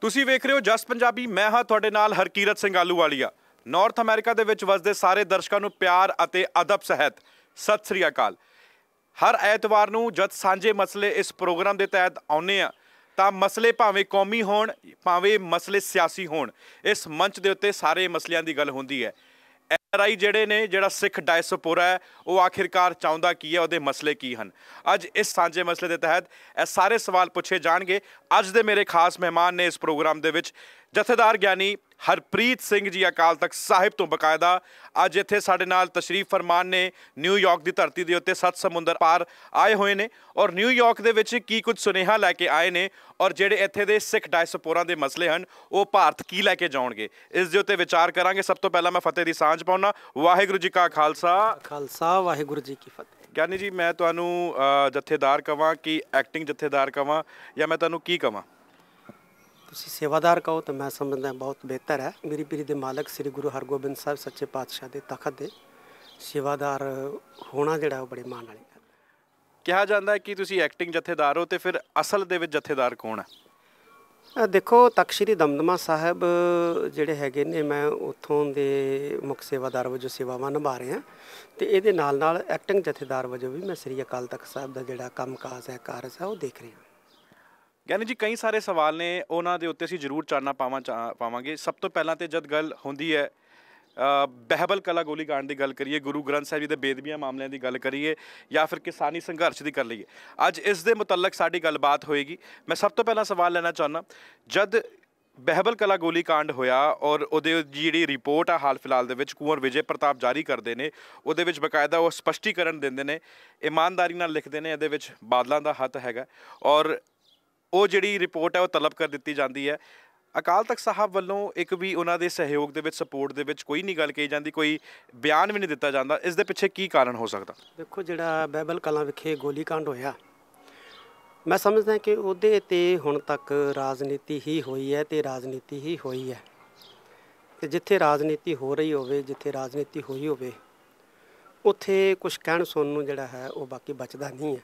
ਤੁਸੀਂ ਵੇਖ ਰਹੇ ਹੋ ਜਸ ਪੰਜਾਬੀ ਮੈਂ ਹਾਂ ਤੁਹਾਡੇ ਨਾਲ ਹਰਕੀਰਤ ਸਿੰਘ ਆਲੂਵਾਲੀਆ ਨਾਰਥ ਅਮਰੀਕਾ ਦੇ ਵਿੱਚ ਵਸਦੇ ਸਾਰੇ ਦਰਸ਼ਕਾਂ ਨੂੰ ਪਿਆਰ ਅਤੇ ਅਦਬ ਸਹਿਤ ਸਤਿ ਸ੍ਰੀ ਅਕਾਲ ਹਰ ਐਤਵਾਰ ਨੂੰ ਜਦ ਸਾਂਝੇ ਮਸਲੇ ਇਸ ਪ੍ਰੋਗਰਾਮ ਦੇ ਤਹਿਤ ਆਉਨੇ ਆ ਤਾਂ ਮਸਲੇ ਭਾਵੇਂ ਕੌਮੀ ਹੋਣ ਭਾਵੇਂ ਮਸਲੇ ਸਿਆਸੀ ਹੋਣ ਇਸ ਮੰਚ ਦੇ ਉੱਤੇ ਸਾਰੇ ਮਸਲਿਆਂ ਦੀ ਗੱਲ ਹੁੰਦੀ ਹੈ ਐਨਆਰਆਈ ਜਿਹੜੇ ਨੇ ਜਿਹੜਾ ਸਿੱਖ ਡਾਇਸਪੋਰਾ ਹੈ ਉਹ ਆਖਿਰਕਾਰ ਚਾਹੁੰਦਾ ਕੀ ਹੈ ਉਹਦੇ ਮਸਲੇ ਕੀ ਹਨ ਅੱਜ ਇਸ ਸਾਂਝੇ ਮਸਲੇ ਦੇ ਤਹਿਤ ਇਹ ਸਾਰੇ ਸਵਾਲ ਪੁੱਛੇ ਜਾਣਗੇ ਅੱਜ ਦੇ ਮੇਰੇ ਖਾਸ ਮਹਿਮਾਨ ਨੇ ਇਸ ਪ੍ਰੋਗਰਾਮ ਦੇ ਵਿੱਚ ਜਥੇਦਾਰ ਗਿਆਨੀ ਹਰਪ੍ਰੀਤ ਸਿੰਘ ਜੀ ਅਕਾਲ ਤਖਤ ਸਾਹਿਬ ਤੋਂ ਬਕਾਇਦਾ ਅੱਜ ਇੱਥੇ ਸਾਡੇ ਨਾਲ ਤਸ਼ਰੀਫ ਫਰਮਾਨ ਨੇ ਨਿਊਯਾਰਕ ਦੀ ਧਰਤੀ ਦੇ ਉੱਤੇ ਸੱਤ ਸਮੁੰਦਰ ਪਾਰ ਆਏ ਹੋਏ ਨੇ ਔਰ ਨਿਊਯਾਰਕ ਦੇ ਵਿੱਚ ਕੀ ਕੁਝ ਸੁਨੇਹਾ ਲੈ ਕੇ ਆਏ ਨੇ ਔਰ ਜਿਹੜੇ ਇੱਥੇ ਦੇ ਸਿੱਖ ਡਾਇਸਪੋਰਾ ਦੇ ਮਸਲੇ ਹਨ ਉਹ ਭਾਰਤ ਕੀ ਲੈ ਕੇ ਜਾਣਗੇ ਇਸ ਦੇ ਉੱਤੇ ਵਿਚਾਰ ਕਰਾਂਗੇ ਸਭ ਤੋਂ ਪਹਿਲਾਂ ਮੈਂ ਫਤਿਹ ਦੀ ਸਾਂਝ ਪਾਉਣਾ ਵਾਹਿਗੁਰੂ ਜੀ ਕਾ ਖਾਲਸਾ ਖਾਲਸਾ ਵਾਹਿਗੁਰੂ ਜੀ ਕੀ ਫਤਿਹ ਗਿਆਨੀ ਜੀ ਮੈਂ ਤੁਹਾਨੂੰ ਜਥੇਦਾਰ ਕਵਾਂ ਕਿ ਐਕਟਿੰਗ ਜਥੇਦਾਰ ਕਵਾਂ ਜਾਂ ਮੈਂ ਤੁਹਾਨੂੰ ਕੀ ਕਵਾਂ ਤੁਸੀਂ ਸੇਵਾਦਾਰ ਕਹੋ ਤਾਂ ਮੈਂ ਸਮਝਦਾ ਬਹੁਤ ਬਿਹਤਰ ਹੈ ਮੇਰੀ ਪੀਰੀ ਦੇ ਮਾਲਕ ਸ੍ਰੀ ਗੁਰੂ ਹਰਗੋਬਿੰਦ ਸਾਹਿਬ ਸੱਚੇ ਪਾਤਸ਼ਾਹ ਦੇ ਤਖਤ ਦੇ ਸੇਵਾਦਾਰ ਹੋਣਾ ਜਿਹੜਾ ਉਹ ਬੜੇ ਮਾਣ ਵਾਲੀ ਗੱਲ ਹੈ ਕਿਹਾ ਜਾਂਦਾ ਹੈ ਕਿ ਤੁਸੀਂ ਐਕਟਿੰਗ ਜਥੇਦਾਰ ਹੋ ਤੇ ਫਿਰ ਅਸਲ ਦੇ ਵਿੱਚ ਜਥੇਦਾਰ ਕੌਣ ਹੈ ਦੇਖੋ ਤਖਸ਼ੀਰੀ ਦਮਦਮਾ ਸਾਹਿਬ ਜਿਹੜੇ ਹੈਗੇ ਨੇ ਮੈਂ ਉਥੋਂ ਦੇ ਮੁਖ ਸੇਵਾਦਾਰ ਵਜੋਂ ਸੇਵਾਵਾਂ ਨਿਭਾ ਰਿਹਾ ਤੇ ਇਹਦੇ ਨਾਲ ਨਾਲ ਐਕਟਿੰਗ ਜਥੇਦਾਰ ਵਜੋਂ ਵੀ ਮੈਂ ਸ੍ਰੀ ਅਕਾਲ ਤਖਤ ਸਾਹਿਬ ਦਾ ਜਿਹੜਾ ਕੰਮਕਾਜ ਹੈ ਕਾਰਜ ਹੈ ਉਹ ਦੇਖ ਰਿਹਾ ਗਿਆਨੀ ਜੀ ਕਈ ਸਾਰੇ ਸਵਾਲ ਨੇ ਉਹਨਾਂ ਦੇ ਉੱਤੇ ਅਸੀਂ ਜ਼ਰੂਰ ਚਾਨਣਾ ਪਾਵਾਂ ਪਾਵਾਂਗੇ ਸਭ ਤੋਂ ਪਹਿਲਾਂ ਤੇ ਜਦ ਗੱਲ ਹੁੰਦੀ ਹੈ ਬਹਿਬਲ ਕਲਾ ਗੋਲੀकांड ਦੀ ਗੱਲ ਕਰੀਏ ਗੁਰੂ ਗ੍ਰੰਥ ਸਾਹਿਬ ਜੀ ਦੇ ਬੇਦਬੀਆਂ ਮਾਮਲਿਆਂ ਦੀ ਗੱਲ ਕਰੀਏ ਜਾਂ ਫਿਰ ਕਿਸਾਨੀ ਸੰਘਰਸ਼ ਦੀ ਕਰ ਲਈਏ ਅੱਜ ਇਸ ਦੇ ਮੁਤਲਕ ਸਾਡੀ ਗੱਲਬਾਤ ਹੋਏਗੀ ਮੈਂ ਸਭ ਤੋਂ ਪਹਿਲਾਂ ਸਵਾਲ ਲੈਣਾ ਚਾਹੁੰਦਾ ਜਦ ਬਹਿਬਲ ਕਲਾ ਗੋਲੀकांड ਹੋਇਆ ਔਰ ਉਹਦੇ ਜਿਹੜੀ ਰਿਪੋਰਟ ਆ ਹਾਲ ਫਿਲਹਾਲ ਦੇ ਵਿੱਚ ਕੁੰਵਰ ਵਿਜੇ ਪ੍ਰਤਾਪ ਜਾਰੀ ਕਰਦੇ ਨੇ ਉਹਦੇ ਵਿੱਚ ਬਕਾਇਦਾ ਉਹ ਸਪਸ਼ਟੀਕਰਨ ਦਿੰਦੇ ਨੇ ਇਮਾਨਦਾਰੀ ਨਾਲ ਲਿਖਦੇ ਨੇ ਇਹਦੇ ਵਿੱਚ ਬਾਦਲਾਂ ਦਾ ਹੱਥ ਹੈਗਾ ਔਰ ਉਹ ਜਿਹੜੀ ਰਿਪੋਰਟ ਹੈ ਉਹ ਤਲਬ ਕਰ ਦਿੱਤੀ ਜਾਂਦੀ ਹੈ ਅਕਾਲ ਤਖਤ ਸਾਹਿਬ ਵੱਲੋਂ ਇੱਕ ਵੀ ਉਹਨਾਂ ਦੇ ਸਹਿਯੋਗ ਦੇ ਵਿੱਚ ਸਪੋਰਟ ਦੇ ਵਿੱਚ ਕੋਈ ਨਹੀਂ ਗੱਲ ਕਹੀ ਜਾਂਦੀ ਕੋਈ ਬਿਆਨ ਵੀ ਨਹੀਂ ਦਿੱਤਾ ਜਾਂਦਾ ਇਸ ਦੇ ਪਿੱਛੇ ਕੀ ਕਾਰਨ ਹੋ ਸਕਦਾ ਦੇਖੋ ਜਿਹੜਾ ਬਹਿਬਲ ਕਲਾਂ ਵਿਖੇ ਗੋਲੀकांड ਹੋਇਆ ਮੈਂ ਸਮਝਦਾ ਕਿ ਉਹਦੇ ਤੇ ਹੁਣ ਤੱਕ ਰਾਜਨੀਤੀ ਹੀ ਹੋਈ ਹੈ ਤੇ ਰਾਜਨੀਤੀ ਹੀ ਹੋਈ ਹੈ ਤੇ ਜਿੱਥੇ ਰਾਜਨੀਤੀ ਹੋ ਰਹੀ ਹੋਵੇ ਜਿੱਥੇ ਰਾਜਨੀਤੀ ਹੋਈ ਹੋਵੇ ਉੱਥੇ ਕੁਝ ਕਹਿਣ ਸੁਣਨ ਨੂੰ ਜਿਹੜਾ ਹੈ ਉਹ ਬਾਕੀ ਬਚਦਾ ਨਹੀਂ ਹੈ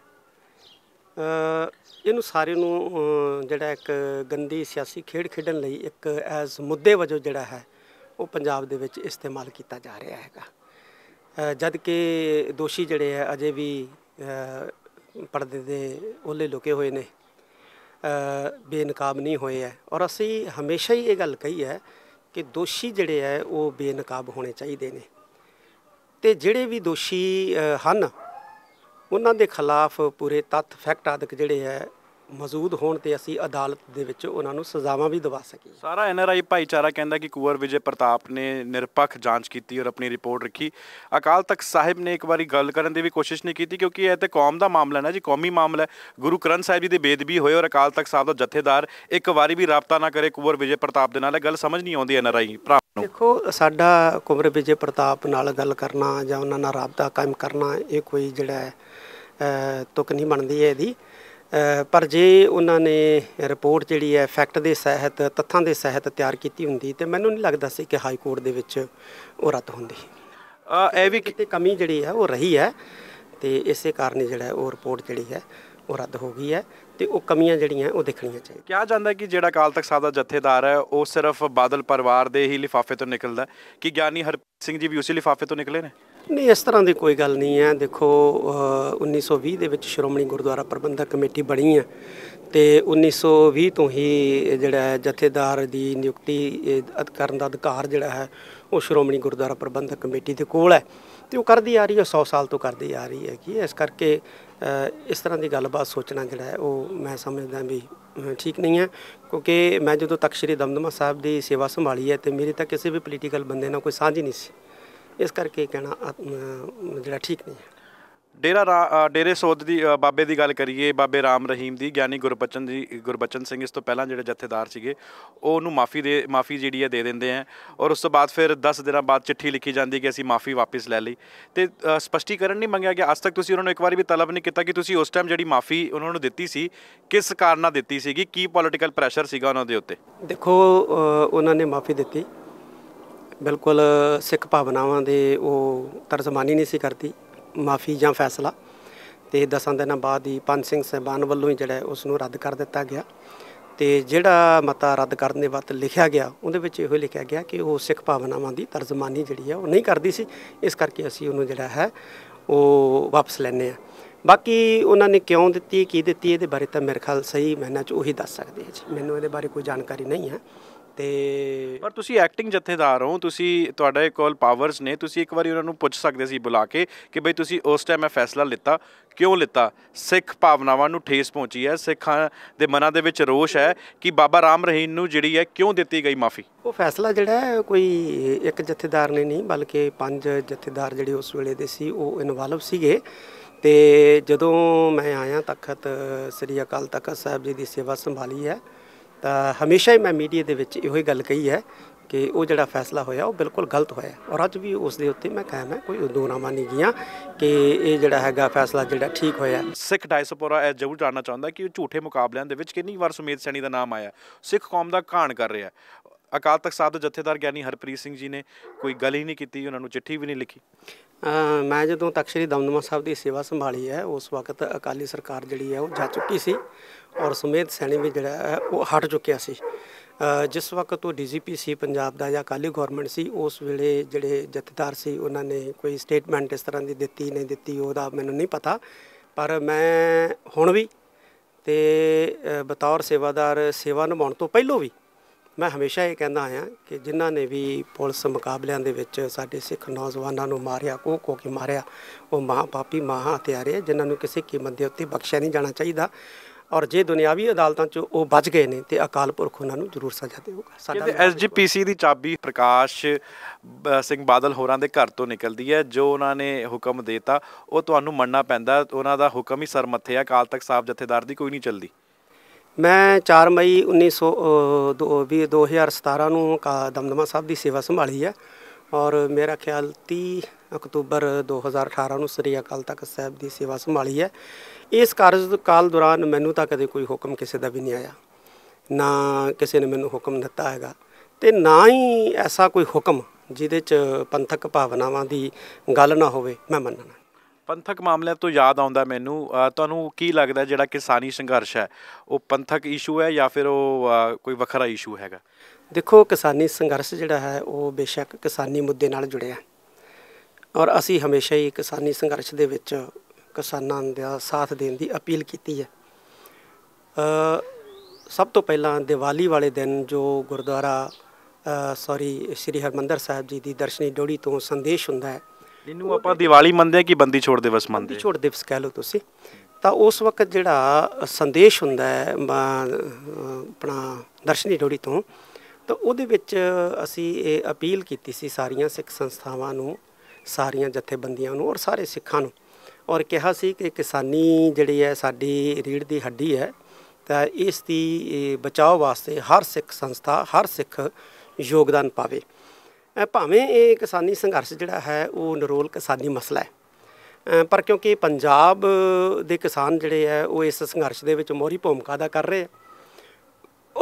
ਇਹਨੂੰ ਸਾਰੇ ਨੂੰ ਜਿਹੜਾ ਇੱਕ ਗੰਦੀ ਸਿਆਸੀ ਖੇਡ ਖੇਡਣ ਲਈ ਇੱਕ ਐਸ ਮੁੱਦੇ ਵਜੋਂ ਜਿਹੜਾ ਹੈ ਉਹ ਪੰਜਾਬ ਦੇ ਵਿੱਚ ਇਸਤੇਮਾਲ ਕੀਤਾ ਜਾ ਰਿਹਾ ਹੈਗਾ ਜਦ ਕਿ ਦੋਸ਼ੀ ਜਿਹੜੇ ਆ ਅਜੇ ਵੀ ਪਰਦੇ ਦੇ ਉਹਲੇ ਲੁਕੇ ਹੋਏ ਨੇ ਬੇਨਕਾਬ ਨਹੀਂ ਹੋਏ ਐ ਔਰ ਅਸੀਂ ਹਮੇਸ਼ਾ ਹੀ ਇਹ ਗੱਲ ਕਹੀ ਹੈ ਕਿ ਦੋਸ਼ੀ ਜਿਹੜੇ ਹੈ ਉਹ ਬੇਨਕਾਬ ਹੋਣੇ ਚਾਹੀਦੇ ਨੇ ਤੇ ਜਿਹੜੇ ਵੀ ਦੋਸ਼ੀ ਹਨ ਉਹਨਾਂ ਦੇ ਖਿਲਾਫ ਪੂਰੇ ਤੱਥ ਫੈਕਟ ਆਦਿਕ ਜਿਹੜੇ ਹੈ ਮੌਜੂਦ ਹੋਣ ਤੇ ਅਸੀਂ ਅਦਾਲਤ ਦੇ ਵਿੱਚ ਉਹਨਾਂ ਨੂੰ ਸਜ਼ਾਵਾਂ ਵੀ ਦਿਵਾ ਸਕੀਏ ਸਾਰਾ ਐਨਆਰਆਈ ਭਾਈਚਾਰਾ ਕਹਿੰਦਾ ਕਿ ਕੁਵਰ ਵਿਜੇ ਪ੍ਰਤਾਪ ਨੇ ਨਿਰਪੱਖ ਜਾਂਚ ਕੀਤੀ ਔਰ ਆਪਣੀ ਰਿਪੋਰਟ ਰੱਖੀ ਅਕਾਲ ਤਖਤ ਸਾਹਿਬ ਨੇ ਇੱਕ ਵਾਰੀ ਗੱਲ ਕਰਨ ਦੀ ਵੀ ਕੋਸ਼ਿਸ਼ ਨਹੀਂ ਕੀਤੀ ਕਿਉਂਕਿ ਇਹ ਤੇ ਕੌਮ ਦਾ ਮਾਮਲਾ ਹੈ ਨਾ ਜੀ ਕੌਮੀ ਮਾਮਲਾ ਹੈ ਗੁਰੂ ਕਰਨ ਸਾਹਿਬ ਜੀ ਦੇ ਬੇਦਬੀ ਹੋਏ ਔਰ ਅਕਾਲ ਤਖਤ ਸਾਹਿਬ ਦਾ ਜਥੇਦਾਰ ਇੱਕ ਵਾਰੀ ਵੀ ਰਾਬਤਾ ਨਾ ਕਰੇ ਕੁਵਰ ਵਿਜੇ ਪ੍ਰਤਾਪ ਦੇ ਨਾਲ ਇਹ ਗੱਲ ਸਮਝ ਨਹੀਂ ਆਉਂਦੀ ਐਨਆਰਆਈ ਭਰਾ ਨੂੰ ਦੇਖੋ ਸਾਡਾ ਕੁਵਰ ਵਿਜੇ ਪ੍ਰਤਾਪ ਨਾਲ ਗੱਲ ਕਰਨਾ ਜਾਂ ਉਹਨਾਂ ਨਾਲ ਰਾਬਤਾ ਕਾਇਮ ਕਰਨਾ ਇਹ ਕੋਈ ਜਿਹੜਾ ਤੁਕ ਨਹੀਂ ਬਣਦੀ ਹੈ ਇਹਦੀ ਪਰ ਜੇ ਉਹਨਾਂ ਨੇ ਰਿਪੋਰਟ ਜਿਹੜੀ ਹੈ ਫੈਕਟ ਦੇ ਸਹਿਤ ਤੱਥਾਂ ਦੇ ਸਹਿਤ ਤਿਆਰ ਕੀਤੀ ਹੁੰਦੀ ਤੇ ਮੈਨੂੰ ਨਹੀਂ ਲੱਗਦਾ ਸੀ ਕਿ ਹਾਈ ਕੋਰਟ ਦੇ ਵਿੱਚ ਉਹ ਰੱਦ ਹੁੰਦੀ ਇਹ ਵੀ ਕਿਤੇ ਕਮੀ ਜਿਹੜੀ ਹੈ ਉਹ ਰਹੀ ਹੈ ਤੇ ਇਸੇ ਕਾਰਨ ਜਿਹੜਾ ਉਹ ਰਿਪੋਰਟ ਜਿਹੜੀ ਹੈ ਉਹ ਰੱਦ ਹੋ ਗਈ ਹੈ ਤੇ ਉਹ ਕਮੀਆਂ ਜਿਹੜੀਆਂ ਉਹ ਦੇਖਣੀਆਂ ਚਾਹੀਦੀਆਂ ਕਿਹਾ ਜਾਂਦਾ ਕਿ ਜਿਹੜਾ ਕਾਲ ਤੱਕ ਸਾਦਾ ਦਾ ਜਥੇਦਾਰ ਹੈ ਉਹ ਸਿਰਫ ਬਾਦਲ ਪਰਿਵਾਰ ਦੇ ਹੀ ਲਿਫਾਫੇ ਤੋਂ ਨਿਕਲਦਾ ਕਿ ਗਿਆਨੀ ਹਰਪ੍ਰੀਤ ਸਿੰਘ ਜੀ ਵੀ ਉਸੇ ਲਿਫਾਫੇ ਤੋਂ ਨਿਕਲੇ ਨੇ ਨਹੀਂ ਇਸ ਤਰ੍ਹਾਂ ਦੀ ਕੋਈ ਗੱਲ ਨਹੀਂ ਹੈ ਦੇਖੋ 1920 ਦੇ ਵਿੱਚ ਸ਼੍ਰੋਮਣੀ ਗੁਰਦੁਆਰਾ ਪ੍ਰਬੰਧਕ ਕਮੇਟੀ ਬਣੀ ਹੈ ਤੇ 1920 ਤੋਂ ਹੀ ਜਿਹੜਾ ਜਥੇਦਾਰ ਦੀ ਨਿਯੁਕਤੀ ਕਰਨ ਦਾ ਅਧਿਕਾਰ ਜਿਹੜਾ ਹੈ ਉਹ ਸ਼੍ਰੋਮਣੀ ਗੁਰਦੁਆਰਾ ਪ੍ਰਬੰਧਕ ਕਮੇਟੀ ਦੇ ਕੋਲ ਹੈ ਤੇ ਉਹ ਕਰਦੀ ਆ ਰਹੀ ਹੈ 100 ਸਾਲ ਤੋਂ ਕਰਦੀ ਆ ਰਹੀ ਹੈ ਕਿ ਇਸ ਕਰਕੇ ਇਸ ਤਰ੍ਹਾਂ ਦੀ ਗੱਲਬਾਤ ਸੋਚਣਾ ਜਿਹੜਾ ਹੈ ਉਹ ਮੈਂ ਸਮਝਦਾ ਵੀ ਠੀਕ ਨਹੀਂ ਹੈ ਕਿਉਂਕਿ ਮੈਂ ਜਦੋਂ ਤੱਕ ਸ਼੍ਰੀ ਦਮਦਮਾ ਸਾਹਿਬ ਦੀ ਸੇਵਾ ਸੰਭਾਲੀ ਹੈ ਤੇ ਮੇਰੇ ਤਾਂ ਕਿਸੇ ਵੀ ਪੋਲੀਟੀਕਲ ਬੰਦੇ ਨਾਲ ਕੋਈ ਸਾਂਝ ਹੀ ਨਹੀਂ ਸੀ ਇਸ ਕਰਕੇ ਕਹਿਣਾ ਜਿਹੜਾ ਠੀਕ ਨਹੀਂ ਹੈ ਡੇਰਾ ਡੇਰੇ ਸੋਧ ਦੀ ਬਾਬੇ ਦੀ ਗੱਲ ਕਰੀਏ ਬਾਬੇ ਰਾਮ ਰਹੀਮ ਦੀ ਗਿਆਨੀ ਗੁਰਬਚਨ ਜੀ ਗੁਰਬਚਨ ਸਿੰਘ ਇਸ ਤੋਂ ਪਹਿਲਾਂ ਜਿਹੜੇ ਜਥੇਦਾਰ ਸੀਗੇ ਉਹ ਉਹਨੂੰ ਮਾਫੀ ਦੇ ਮਾਫੀ ਜਿਹੜੀ ਹੈ ਦੇ ਦਿੰਦੇ ਆ ਔਰ ਉਸ ਤੋਂ ਬਾਅਦ ਫਿਰ 10 ਦਿਨਾਂ ਬਾਅਦ ਚਿੱਠੀ ਲਿਖੀ ਜਾਂਦੀ ਕਿ ਅਸੀਂ ਮਾਫੀ ਵਾਪਸ ਲੈ ਲਈ ਤੇ ਸਪਸ਼ਟੀਕਰਨ ਨਹੀਂ ਮੰਗਿਆ ਗਿਆ ਅੱਜ ਤੱਕ ਤੁਸੀਂ ਉਹਨਾਂ ਨੂੰ ਇੱਕ ਵਾਰੀ ਵੀ ਤਲਬ ਨਹੀਂ ਕੀਤਾ ਕਿ ਤੁਸੀਂ ਉਸ ਟਾਈਮ ਜਿਹੜੀ ਮਾਫੀ ਉਹਨਾਂ ਨੂੰ ਦਿੱਤੀ ਸੀ ਕਿਸ ਕਾਰਨਾਂ ਦਿੱਤੀ ਸੀਗੀ ਕੀ ਪੋਲਿਟੀਕਲ ਪ੍ਰੈਸ਼ਰ ਸੀਗਾ ਉਹਨਾਂ ਦੇ ਉੱਤੇ ਦੇਖੋ ਉਹਨਾਂ ਨੇ ਮਾਫੀ ਦਿੱਤੀ ਬਿਲਕੁਲ ਸਿੱਖ ਭਾਵਨਾਵਾਂ ਦੇ ਉਹ ਤਰਜਮਾਨੀ ਨਹੀਂ ਸੀ ਕਰਦੀ ਮਾਫੀ ਜਾਂ ਫੈਸਲਾ ਤੇ 10 ਦਿਨਾਂ ਬਾਅਦ ਹੀ ਪੰਜ ਸਿੰਘ ਸਹਿਬਾਨ ਵੱਲੋਂ ਹੀ ਜਿਹੜਾ ਉਸ ਨੂੰ ਰੱਦ ਕਰ ਦਿੱਤਾ ਗਿਆ ਤੇ ਜਿਹੜਾ ਮਤਾ ਰੱਦ ਕਰਨ ਦੇ ਵਕਤ ਲਿਖਿਆ ਗਿਆ ਉਹਦੇ ਵਿੱਚ ਇਹੋ ਲਿਖਿਆ ਗਿਆ ਕਿ ਉਹ ਸਿੱਖ ਭਾਵਨਾਵਾਂ ਦੀ ਤਰਜਮਾਨੀ ਜਿਹੜੀ ਹੈ ਉਹ ਨਹੀਂ ਕਰਦੀ ਸੀ ਇਸ ਕਰਕੇ ਅਸੀਂ ਉਹਨੂੰ ਜਿਹੜਾ ਹੈ ਉਹ ਵਾਪਸ ਲੈਨੇ ਆ ਬਾਕੀ ਉਹਨਾਂ ਨੇ ਕਿਉਂ ਦਿੱਤੀ ਕੀ ਦਿੱਤੀ ਇਹਦੇ ਬਾਰੇ ਤਾਂ ਮੇਰੇ ਖਿਆਲ ਸਹੀ ਮਹਿਨਾ ਚ ਉਹੀ ਦੱਸ ਸਕਦੇ ਹੈ ਜੀ ਮੈਨੂੰ ਇਹਦੇ ਬਾਰੇ ਕੋਈ ਜਾਣਕਾਰੀ ਨਹੀਂ ਹੈ ਤੇ ਪਰ ਤੁਸੀਂ ਐਕਟਿੰਗ ਜਥੇਦਾਰ ਹੋ ਤੁਸੀਂ ਤੁਹਾਡੇ ਕੋਲ ਪਾਵਰਸ ਨੇ ਤੁਸੀਂ ਇੱਕ ਵਾਰੀ ਉਹਨਾਂ ਨੂੰ ਪੁੱਛ ਸਕਦੇ ਸੀ ਬੁਲਾ ਕੇ ਕਿ ਭਈ ਤੁਸੀਂ ਉਸ ਟਾਈਮ ਇਹ ਫੈਸਲਾ ਲਿੱਤਾ ਕਿਉਂ ਲਿੱਤਾ ਸਿੱਖ ਭਾਵਨਾਵਾਂ ਨੂੰ ਠੇਸ ਪਹੁੰਚੀ ਹੈ ਸਿੱਖਾਂ ਦੇ ਮਨਾਂ ਦੇ ਵਿੱਚ ਰੋਸ਼ ਹੈ ਕਿ ਬਾਬਾ ਰਾਮ ਰਹੀਮ ਨੂੰ ਜਿਹੜੀ ਹੈ ਕਿਉਂ ਦਿੱਤੀ ਗਈ ਮਾਫੀ ਉਹ ਫੈਸਲਾ ਜਿਹੜਾ ਕੋਈ ਇੱਕ ਜਥੇਦਾਰ ਨੇ ਨਹੀਂ ਬਲਕਿ ਪੰਜ ਜਥੇਦਾਰ ਜਿਹੜੇ ਉਸ ਵੇਲੇ ਦੇ ਸੀ ਉਹ ਇਨਵੋਲਵ ਸੀਗੇ ਤੇ ਜਦੋਂ ਮੈਂ ਆਇਆ ਤਖਤ ਸ੍ਰੀ ਅਕਾਲ ਤਖਤ ਸਾਹਿਬ ਜੀ ਦੀ ਸੇਵਾ ਸੰਭਾਲੀ ਹੈ ਤਾਂ ਹਮੇਸ਼ਾ ਹੀ ਮੈਂ ਮੀਡੀਆ ਦੇ ਵਿੱਚ ਇਹੋ ਹੀ ਗੱਲ ਕਹੀ ਹੈ ਕਿ ਉਹ ਜਿਹੜਾ ਫੈਸਲਾ ਹੋਇਆ ਉਹ ਬਿਲਕੁਲ ਗਲਤ ਹੋਇਆ ਔਰ ਅੱਜ ਵੀ ਉਸ ਦੇ ਉੱਤੇ ਮੈਂ ਕਾਇਮ ਹੈ ਕੋਈ ਦੋਨਾਮਾ ਨਹੀਂ ਗਿਆ ਕਿ ਇਹ ਜਿਹੜਾ ਹੈਗਾ ਫੈਸਲਾ ਜਿਹੜਾ ਠੀਕ ਹੋਇਆ ਸਿੱਖ ਡਾਇਸਪੋਰਾ ਇਹ ਜ਼ਰੂਰ ਜਾਣਨਾ ਚਾਹੁੰਦਾ ਕਿ ਉਹ ਝੂਠੇ ਮੁਕਾਬਲਿਆਂ ਦੇ ਵਿੱਚ ਕਿੰਨੀ ਵਾਰ ਸੁਮੇਧ ਸੈਣੀ ਦਾ ਨਾਮ ਆਇਆ ਸਿੱਖ ਕੌਮ ਦਾ ਘਾਣ ਕਰ ਰਿਹਾ ਅਕਾਲ ਤਖਤ ਸਾਹਿਬ ਦੇ ਜਥੇਦਾਰ ਗਿਆਨੀ ਹਰਪ੍ਰੀਤ ਸਿੰਘ ਜੀ ਨੇ ਕੋਈ ਗੱਲ ਹੀ ਨਹੀਂ ਕੀਤੀ ਉਹਨਾਂ ਨੂੰ ਚਿੱਠੀ ਵੀ ਨਹੀਂ ਲਿਖੀ ਮੈਂ ਜਦੋਂ ਤਖਤ ਸ੍ਰੀ ਦਮਦਮਾ ਸਾਹਿਬ ਦੀ ਸੇਵਾ ਸੰਭਾਲੀ ਹੈ ਉਸ ਵਕਤ ਅਕਾਲੀ ਸਰਕਾਰ ਜਿਹੜੀ ਹੈ ਉਹ ਜਾ ਚੁੱਕੀ ਸੀ ਔਰ ਸੁਮੇਧ ਸੈਣੀ ਵੀ ਜਿਹੜਾ ਹੈ ਉਹ ਹਟ ਚੁੱਕਿਆ ਸੀ ਜਿਸ ਵਕਤ ਉਹ ਡੀਜੀਪੀ ਸੀ ਪੰਜਾਬ ਦਾ ਜਾਂ ਕਾਲੀ ਗਵਰਨਮੈਂਟ ਸੀ ਉਸ ਵੇਲੇ ਜਿਹੜੇ ਜਥੇਦਾਰ ਸੀ ਉਹਨਾਂ ਨੇ ਕੋਈ ਸਟੇਟਮੈਂਟ ਇਸ ਤਰ੍ਹਾਂ ਦੀ ਦਿੱਤੀ ਨਹੀਂ ਦਿੱਤੀ ਉਹਦਾ ਮੈਨੂੰ ਨਹੀਂ ਪਤਾ ਪਰ ਮੈਂ ਹੁਣ ਵੀ ਤੇ ਬਤੌਰ ਸੇਵਾਦਾਰ ਸੇਵਾ ਨਿਭਾਉਣ ਤੋਂ ਪਹਿਲੋਂ ਵੀ ਮੈਂ ਹਮੇਸ਼ਾ ਇਹ ਕਹਿੰਦਾ ਆਇਆ ਕਿ ਜਿਨ੍ਹਾਂ ਨੇ ਵੀ ਪੁਲਿਸ ਮੁਕਾਬਲਿਆਂ ਦੇ ਵਿੱਚ ਸਾਡੇ ਸਿੱਖ ਨੌਜਵਾਨਾਂ ਨੂੰ ਮਾਰਿਆ ਕੋ ਕੋ ਕੀ ਮਾਰਿਆ ਉਹ ਮਹਾਪਾਪੀ ਮਹਾ ਹਤਿਆਰੇ ਜਿਨ੍ਹਾਂ ਨੂੰ ਕਿਸੇ ਕੀਮਤ ਦੇ ਉੱਤੇ ਬਖਸ਼ਿਆ ਨਹੀਂ ਜਾਣਾ ਚਾਹੀਦਾ ਔਰ ਜੇ ਦੁਨਿਆਵੀ ਅਦਾਲਤਾਂ 'ਚ ਉਹ ਬਚ ਗਏ ਨੇ ਤੇ ਅਕਾਲ ਪੁਰਖ ਉਹਨਾਂ ਨੂੰ ਜ਼ਰੂਰ ਸਜ਼ਾ ਦੇਊਗਾ ਸਾਡਾ ਐਸਜੀਪੀਸੀ ਦੀ ਚਾਬੀ ਪ੍ਰਕਾਸ਼ ਸਿੰਘ ਬਾਦਲ ਹੋਰਾਂ ਦੇ ਘਰ ਤੋਂ ਨਿਕਲਦੀ ਹੈ ਜੋ ਉਹਨਾਂ ਨੇ ਹੁਕਮ ਦੇਤਾ ਉਹ ਤੁਹਾਨੂੰ ਮੰਨਣਾ ਪੈਂਦਾ ਉਹਨਾਂ ਦਾ ਹੁਕਮ ਹੀ ਸਰ ਮੱਥੇ ਆ ਅਕਾਲ ਤਖਤ ਸਾਹਿਬ ਜਥੇਦਾਰ ਦੀ ਕੋਈ ਨਹੀਂ ਚੱਲਦੀ ਮੈਂ 4 ਮਈ 1900 2017 ਨੂੰ ਦਮਦਮਾ ਸਾਹਿਬ ਦੀ ਸੇਵਾ ਸੰਭਾਲੀ ਹੈ ਔਰ ਮੇਰਾ ਖਿਆਲ 30 ਅਕਤੂਬਰ 2018 ਨੂੰ ਸ੍ਰੀ ਅਕਾਲ ਤਖਤ ਸਾਹਿਬ ਦੀ ਸੇਵਾ ਸੰਭਾਲੀ ਹੈ ਇਸ ਕਾਰਜਕਾਲ ਦੌਰਾਨ ਮੈਨੂੰ ਤਾਂ ਕਦੇ ਕੋਈ ਹੁਕਮ ਕਿਸੇ ਦਾ ਵੀ ਨਹੀਂ ਆਇਆ ਨਾ ਕਿਸੇ ਨੇ ਮੈਨੂੰ ਹੁਕਮ ਦਿੱਤਾ ਹੈਗਾ ਤੇ ਨਾ ਹੀ ਐਸਾ ਕੋਈ ਹੁਕਮ ਜਿਹਦੇ ਚ ਪੰਥਕ ਭਾਵਨਾਵਾਂ ਦੀ ਗੱਲ ਨਾ ਹੋਵੇ ਮੈਂ ਮੰਨਣਾ ਪੰਥਕ ਮਾਮਲਿਆਂ ਤੋਂ ਯਾਦ ਆਉਂਦਾ ਮੈਨੂੰ ਤੁਹਾਨੂੰ ਕੀ ਲੱਗਦਾ ਜਿਹੜਾ ਕਿਸਾਨੀ ਸੰਘਰਸ਼ ਹੈ ਉਹ ਪੰਥਕ ਇਸ਼ੂ ਹੈ ਜਾਂ ਫਿਰ ਉਹ ਕੋਈ ਵੱਖਰਾ ਇਸ਼ੂ ਹੈਗਾ ਦੇਖੋ ਕਿਸਾਨੀ ਸੰਘਰਸ਼ ਜਿਹੜਾ ਹੈ ਉਹ ਬੇਸ਼ੱਕ ਕਿਸਾਨੀ ਮੁੱਦੇ ਨਾਲ ਜੁੜਿਆ ਔਰ ਅਸੀਂ ਹਮੇਸ਼ਾ ਹੀ ਕਿਸਾਨੀ ਸੰਘਰਸ਼ ਦੇ ਵਿੱਚ ਕਿਸਾਨਾਂ ਦਾ ਸਾਥ ਦੇਣ ਦੀ ਅਪੀਲ ਕੀਤੀ ਹੈ ਸਭ ਤੋਂ ਪਹਿਲਾਂ ਦੀਵਾਲੀ ਵਾਲੇ ਦਿਨ ਜੋ ਗੁਰਦੁਆਰਾ ਸੌਰੀ ਸ੍ਰੀ ਹਰਮੰਦਰ ਸਾਹਿਬ ਜੀ ਦੀ ਦਰਸ਼ਨੀ ਡੋੜੀ ਤੋਂ ਸੰਦੇਸ਼ ਹੁੰਦਾ ਹੈ ਇਹਨੂੰ ਆਪਾਂ ਦੀਵਾਲੀ ਮੰਨਦੇ ਆ ਕਿ ਬੰਦੀ ਛੋੜ ਦਿਵਸ ਮੰਨਦੇ ਬੰਦੀ ਛੋੜ ਦਿਵਸ ਕਹਿ ਲਓ ਤੁਸੀਂ ਤਾਂ ਉਸ ਵਕਤ ਜਿਹੜਾ ਸੰਦੇਸ਼ ਹੁੰਦਾ ਹੈ ਆਪਣਾ ਦਰਸ਼ਨੀ ਡੋੜੀ ਤੋਂ ਤਾਂ ਉਹਦੇ ਵਿੱਚ ਅਸੀਂ ਇਹ ਅਪੀਲ ਕੀਤੀ ਸੀ ਸਾਰੀਆਂ ਸਿੱਖ ਸੰਸਥਾਵਾਂ ਨੂੰ ਸਾਰੀਆਂ ਜਥੇਬੰਦੀਆਂ ਨੂੰ ਔਰ ਸਾਰੇ ਸਿੱਖਾਂ ਨੂੰ ਔਰ ਕਿਹਾ ਸੀ ਕਿ ਕਿਸਾਨੀ ਜਿਹੜੀ ਹੈ ਸਾਡੀ ਰੀੜ ਦੀ ਹੱਡੀ ਹੈ ਤਾਂ ਇਸ ਦੀ ਬਚਾਓ ਵਾਸਤੇ ਹਰ ਸਿੱਖ ਸੰਸਥਾ ਹਰ ਸਿੱਖ ਯੋਗਦਾਨ ਪਾਵੇ ਭਾਵੇਂ ਇਹ ਕਿਸਾਨੀ ਸੰਘਰਸ਼ ਜਿਹੜਾ ਹੈ ਉਹ ਨਰੋਲ ਕਿਸਾਨੀ ਮਸਲਾ ਹੈ ਪਰ ਕਿਉਂਕਿ ਪੰਜਾਬ ਦੇ ਕਿਸਾਨ ਜਿਹੜੇ ਆ ਉਹ ਇਸ ਸੰਘਰਸ਼ ਦੇ ਵਿੱਚ ਮੋਹਰੀ ਭੂਮਿਕਾ ਦਾ ਕਰ ਰਹੇ ਆ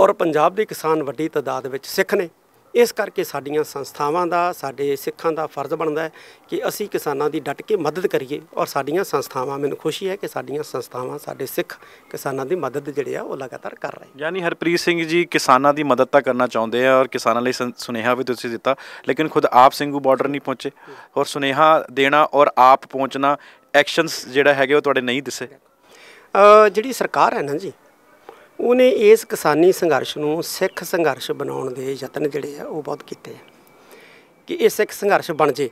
ਔਰ ਪੰਜਾਬ ਦੇ ਕਿਸਾਨ ਵੱਡੀ ਤਦਾਦ ਵਿੱਚ ਸਿੱਖ ਨੇ ਇਸ ਕਰਕੇ ਸਾਡੀਆਂ ਸੰਸਥਾਵਾਂ ਦਾ ਸਾਡੇ ਸਿੱਖਾਂ ਦਾ ਫਰਜ਼ ਬਣਦਾ ਹੈ ਕਿ ਅਸੀਂ ਕਿਸਾਨਾਂ ਦੀ ਡਟ ਕੇ ਮਦਦ ਕਰੀਏ ਔਰ ਸਾਡੀਆਂ ਸੰਸਥਾਵਾਂ ਮੈਨੂੰ ਖੁਸ਼ੀ ਹੈ ਕਿ ਸਾਡੀਆਂ ਸੰਸਥਾਵਾਂ ਸਾਡੇ ਸਿੱਖ ਕਿਸਾਨਾਂ ਦੀ ਮਦਦ ਜਿਹੜੇ ਆ ਉਹ ਲਗਾਤਾਰ ਕਰ ਰਹੇ ਯਾਨੀ ਹਰਪ੍ਰੀਤ ਸਿੰਘ ਜੀ ਕਿਸਾਨਾਂ ਦੀ ਮਦਦ ਤਾਂ ਕਰਨਾ ਚਾਹੁੰਦੇ ਆ ਔਰ ਕਿਸਾਨਾਂ ਲਈ ਸੁਨੇਹਾ ਵੀ ਤੁਸੀਂ ਦਿੱਤਾ ਲੇਕਿਨ ਖੁਦ ਆਪ ਸਿੰਘੂ ਬਾਰਡਰ ਨਹੀਂ ਪਹੁੰਚੇ ਔਰ ਸੁਨੇਹਾ ਦੇਣਾ ਔਰ ਆਪ ਪਹੁੰਚਣਾ ਐਕਸ਼ਨਸ ਜਿਹੜਾ ਹੈਗੇ ਉਹ ਤੁਹਾਡੇ ਨਹੀਂ ਦਿਸੇ ਜਿਹੜੀ ਸਰਕਾਰ ਹੈ ਨਾ ਜੀ ਉਹਨੇ ਇਸ ਕਿਸਾਨੀ ਸੰਘਰਸ਼ ਨੂੰ ਸਿੱਖ ਸੰਘਰਸ਼ ਬਣਾਉਣ ਦੇ ਯਤਨ ਜਿਹੜੇ ਆ ਉਹ ਬਹੁਤ ਕੀਤੇ ਕਿ ਇਹ ਸਿੱਖ ਸੰਘਰਸ਼ ਬਣ ਜੇ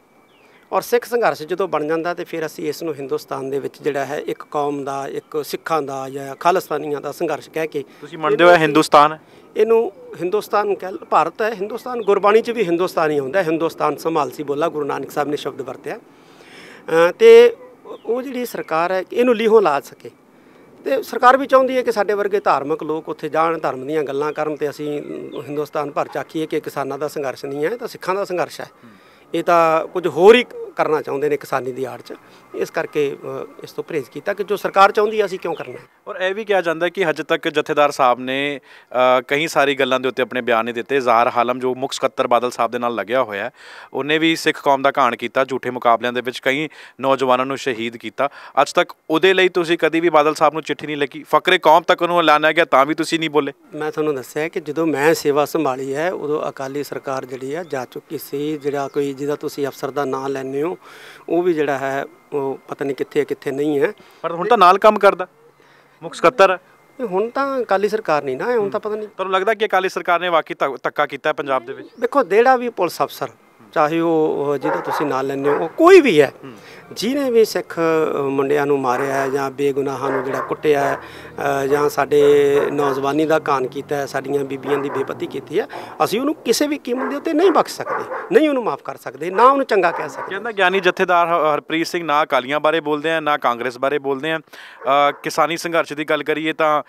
ਔਰ ਸਿੱਖ ਸੰਘਰਸ਼ ਜਦੋਂ ਬਣ ਜਾਂਦਾ ਤੇ ਫਿਰ ਅਸੀਂ ਇਸ ਨੂੰ ਹਿੰਦੁਸਤਾਨ ਦੇ ਵਿੱਚ ਜਿਹੜਾ ਹੈ ਇੱਕ ਕੌਮ ਦਾ ਇੱਕ ਸਿੱਖਾਂ ਦਾ ਜਾਂ ਖਾਲਸਤਾਨੀਆਂ ਦਾ ਸੰਘਰਸ਼ ਕਹਿ ਕੇ ਤੁਸੀਂ ਮੰਨਦੇ ਹੋ ਹਿੰਦੁਸਤਾਨ ਇਹਨੂੰ ਹਿੰਦੁਸਤਾਨ ਕਹਿ ਭਾਰਤ ਹੈ ਹਿੰਦੁਸਤਾਨ ਗੁਰਬਾਣੀ 'ਚ ਵੀ ਹਿੰਦੁਸਤਾਨ ਹੀ ਹੁੰਦਾ ਹਿੰਦੁਸਤਾਨ ਸੰਭਾਲਸੀ ਬੋਲਾ ਗੁਰੂ ਨਾਨਕ ਸਾਹਿਬ ਨੇ ਸ਼ਬਦ ਵਰਤਿਆ ਤੇ ਉਹ ਜਿਹੜੀ ਸਰਕਾਰ ਹੈ ਇਹਨੂੰ ਲੀਹੋਂ ਲਾ ਸਕੇ ਤੇ ਸਰਕਾਰ ਵੀ ਚਾਹੁੰਦੀ ਹੈ ਕਿ ਸਾਡੇ ਵਰਗੇ ਧਾਰਮਿਕ ਲੋਕ ਉੱਥੇ ਜਾਣ ਧਰਮ ਦੀਆਂ ਗੱਲਾਂ ਕਰਨ ਤੇ ਅਸੀਂ ਹਿੰਦੁਸਤਾਨ ਭਰ ਚਾਖੀਏ ਕਿ ਕਿਸਾਨਾਂ ਦਾ ਸੰਘਰਸ਼ ਨਹੀਂ ਹੈ ਤਾਂ ਸਿੱਖਾਂ ਦਾ ਸੰਘਰਸ਼ ਹੈ ਇਹ ਤਾਂ ਕੁਝ ਹੋਰ ਹੀ ਕਰਨਾ ਚਾਹੁੰਦੇ ਨੇ ਕਿਸਾਨੀ ਦੀ ਆੜ 'ਚ ਇਸ ਕਰਕੇ ਇਸ ਤੋਂ ਪ੍ਰੇਜ਼ ਕੀਤਾ ਕਿ ਜੋ ਸਰਕਾਰ ਚਾਹੁੰਦੀ ਆ ਅਸੀਂ ਕਿਉਂ ਕਰਨਾ ਔਰ ਇਹ ਵੀ ਕਿਹਾ ਜਾਂਦਾ ਕਿ ਹਜੇ ਤੱਕ ਜਥੇਦਾਰ ਸਾਹਿਬ ਨੇ ਕਈ ਸਾਰੀ ਗੱਲਾਂ ਦੇ ਉੱਤੇ ਆਪਣੇ ਬਿਆਨ ਨਹੀਂ ਦਿੱਤੇ ਜ਼ਾਹਰ ਹਾਲਮ ਜੋ ਮੁਖ ਸਕੱਤਰ ਬਾਦਲ ਸਾਹਿਬ ਦੇ ਨਾਲ ਲੱਗਿਆ ਹੋਇਆ ਉਹਨੇ ਵੀ ਸਿੱਖ ਕੌਮ ਦਾ ਘਾਣ ਕੀਤਾ ਝੂਠੇ ਮੁਕਾਬਲਿਆਂ ਦੇ ਵਿੱਚ ਕਈ ਨੌਜਵਾਨਾਂ ਨੂੰ ਸ਼ਹੀਦ ਕੀਤਾ ਅੱਜ ਤੱਕ ਉਹਦੇ ਲਈ ਤੁਸੀਂ ਕਦੀ ਵੀ ਬਾਦਲ ਸਾਹਿਬ ਨੂੰ ਚਿੱਠੀ ਨਹੀਂ ਲਿਖੀ ਫਕਰੇ ਕੌਮ ਤੱਕ ਉਹਨੂੰ ਐਲਾਨਿਆ ਗਿਆ ਤਾਂ ਵੀ ਤੁਸੀਂ ਨਹੀਂ ਬੋਲੇ ਮੈਂ ਤੁਹਾਨੂੰ ਦੱਸਿਆ ਕਿ ਜਦੋਂ ਮੈਂ ਸੇਵਾ ਸੰਭਾਲੀ ਹੈ ਉਦੋਂ ਅਕਾਲੀ ਸਰਕਾਰ ਜਿਹੜੀ ਆ ਜਾ ਚੁੱਕੀ ਸੀ ਜਿਹੜਾ ਕੋਈ ਜਿਹਦਾ ਤੁਸੀਂ ਅਫਸਰ ਦਾ ਨਾਮ ਲੈਣੇ ਹੋ ਉਹ ਵੀ ਜਿਹੜਾ ਹੈ ਉਹ ਪਤਾ ਨਹੀਂ ਕਿੱਥੇ ਹੈ ਕਿੱਥੇ ਨਹੀਂ ਹੈ ਪਰ ਹੁਣ ਤਾਂ ਨਾਲ ਕੰਮ ਕਰਦਾ ਮੁੱਖ ਸਕੱਤਰ ਹੁਣ ਤਾਂ ਕਾਲੀ ਸਰਕਾਰ ਨਹੀਂ ਨਾ ਹੁਣ ਤਾਂ ਪਤਾ ਨਹੀਂ ਤੁਹਾਨੂੰ ਲੱਗਦਾ ਕਿ ਕਾਲੀ ਸਰਕਾਰ ਨੇ ਵਾਕਈ ਧੱਕਾ ਕੀਤਾ ਪੰਜਾਬ ਦੇ ਵਿੱਚ ਦੇਖੋ ਜਿਹੜਾ ਵੀ ਪੁਲਿਸ ਅਫਸਰ ਚਾਹੇ ਉਹ ਜਿਹਦਾ ਤੁਸੀਂ ਨਾਮ ਲੈਂਦੇ ਹੋ ਕੋਈ ਵੀ ਹੈ ਜਿਹਨੇ ਵੀ ਸਿੱਖ ਮੁੰਡਿਆਂ ਨੂੰ ਮਾਰਿਆ ਜਾਂ ਬੇਗੁਨਾਹਾਂ ਨੂੰ ਜਿਹੜਾ ਕੁੱਟਿਆ ਜਾਂ ਸਾਡੇ ਨੌਜਵਾਨੀ ਦਾ ਕਾਨ ਕੀਤਾ ਸਾਡੀਆਂ ਬੀਬੀਆਂ ਦੀ ਬੇਪਤੀ ਕੀਤੀ ਹੈ ਅਸੀਂ ਉਹਨੂੰ ਕਿਸੇ ਵੀ ਕੀਮਤ ਦੇ ਉੱਤੇ ਨਹੀਂ ਬਖਸ਼ ਸਕਦੇ ਨਹੀਂ ਉਹਨੂੰ ਮਾਫ ਕਰ ਸਕਦੇ ਨਾ ਉਹਨੂੰ ਚੰਗਾ ਕਹਿ ਸਕਦੇ ਕਹਿੰਦਾ ਗਿਆਨੀ ਜਥੇਦਾਰ ਹਰਪ੍ਰੀਤ ਸਿੰਘ ਨਾ ਅਕਾਲੀਆਂ ਬਾਰੇ ਬੋਲਦੇ ਆ ਨਾ ਕਾਂਗਰਸ ਬਾਰੇ ਬੋਲਦੇ ਆ ਕਿਸਾਨੀ ਸੰਘਰਸ਼ ਦੀ ਗੱਲ ਕਰੀਏ ਤਾਂ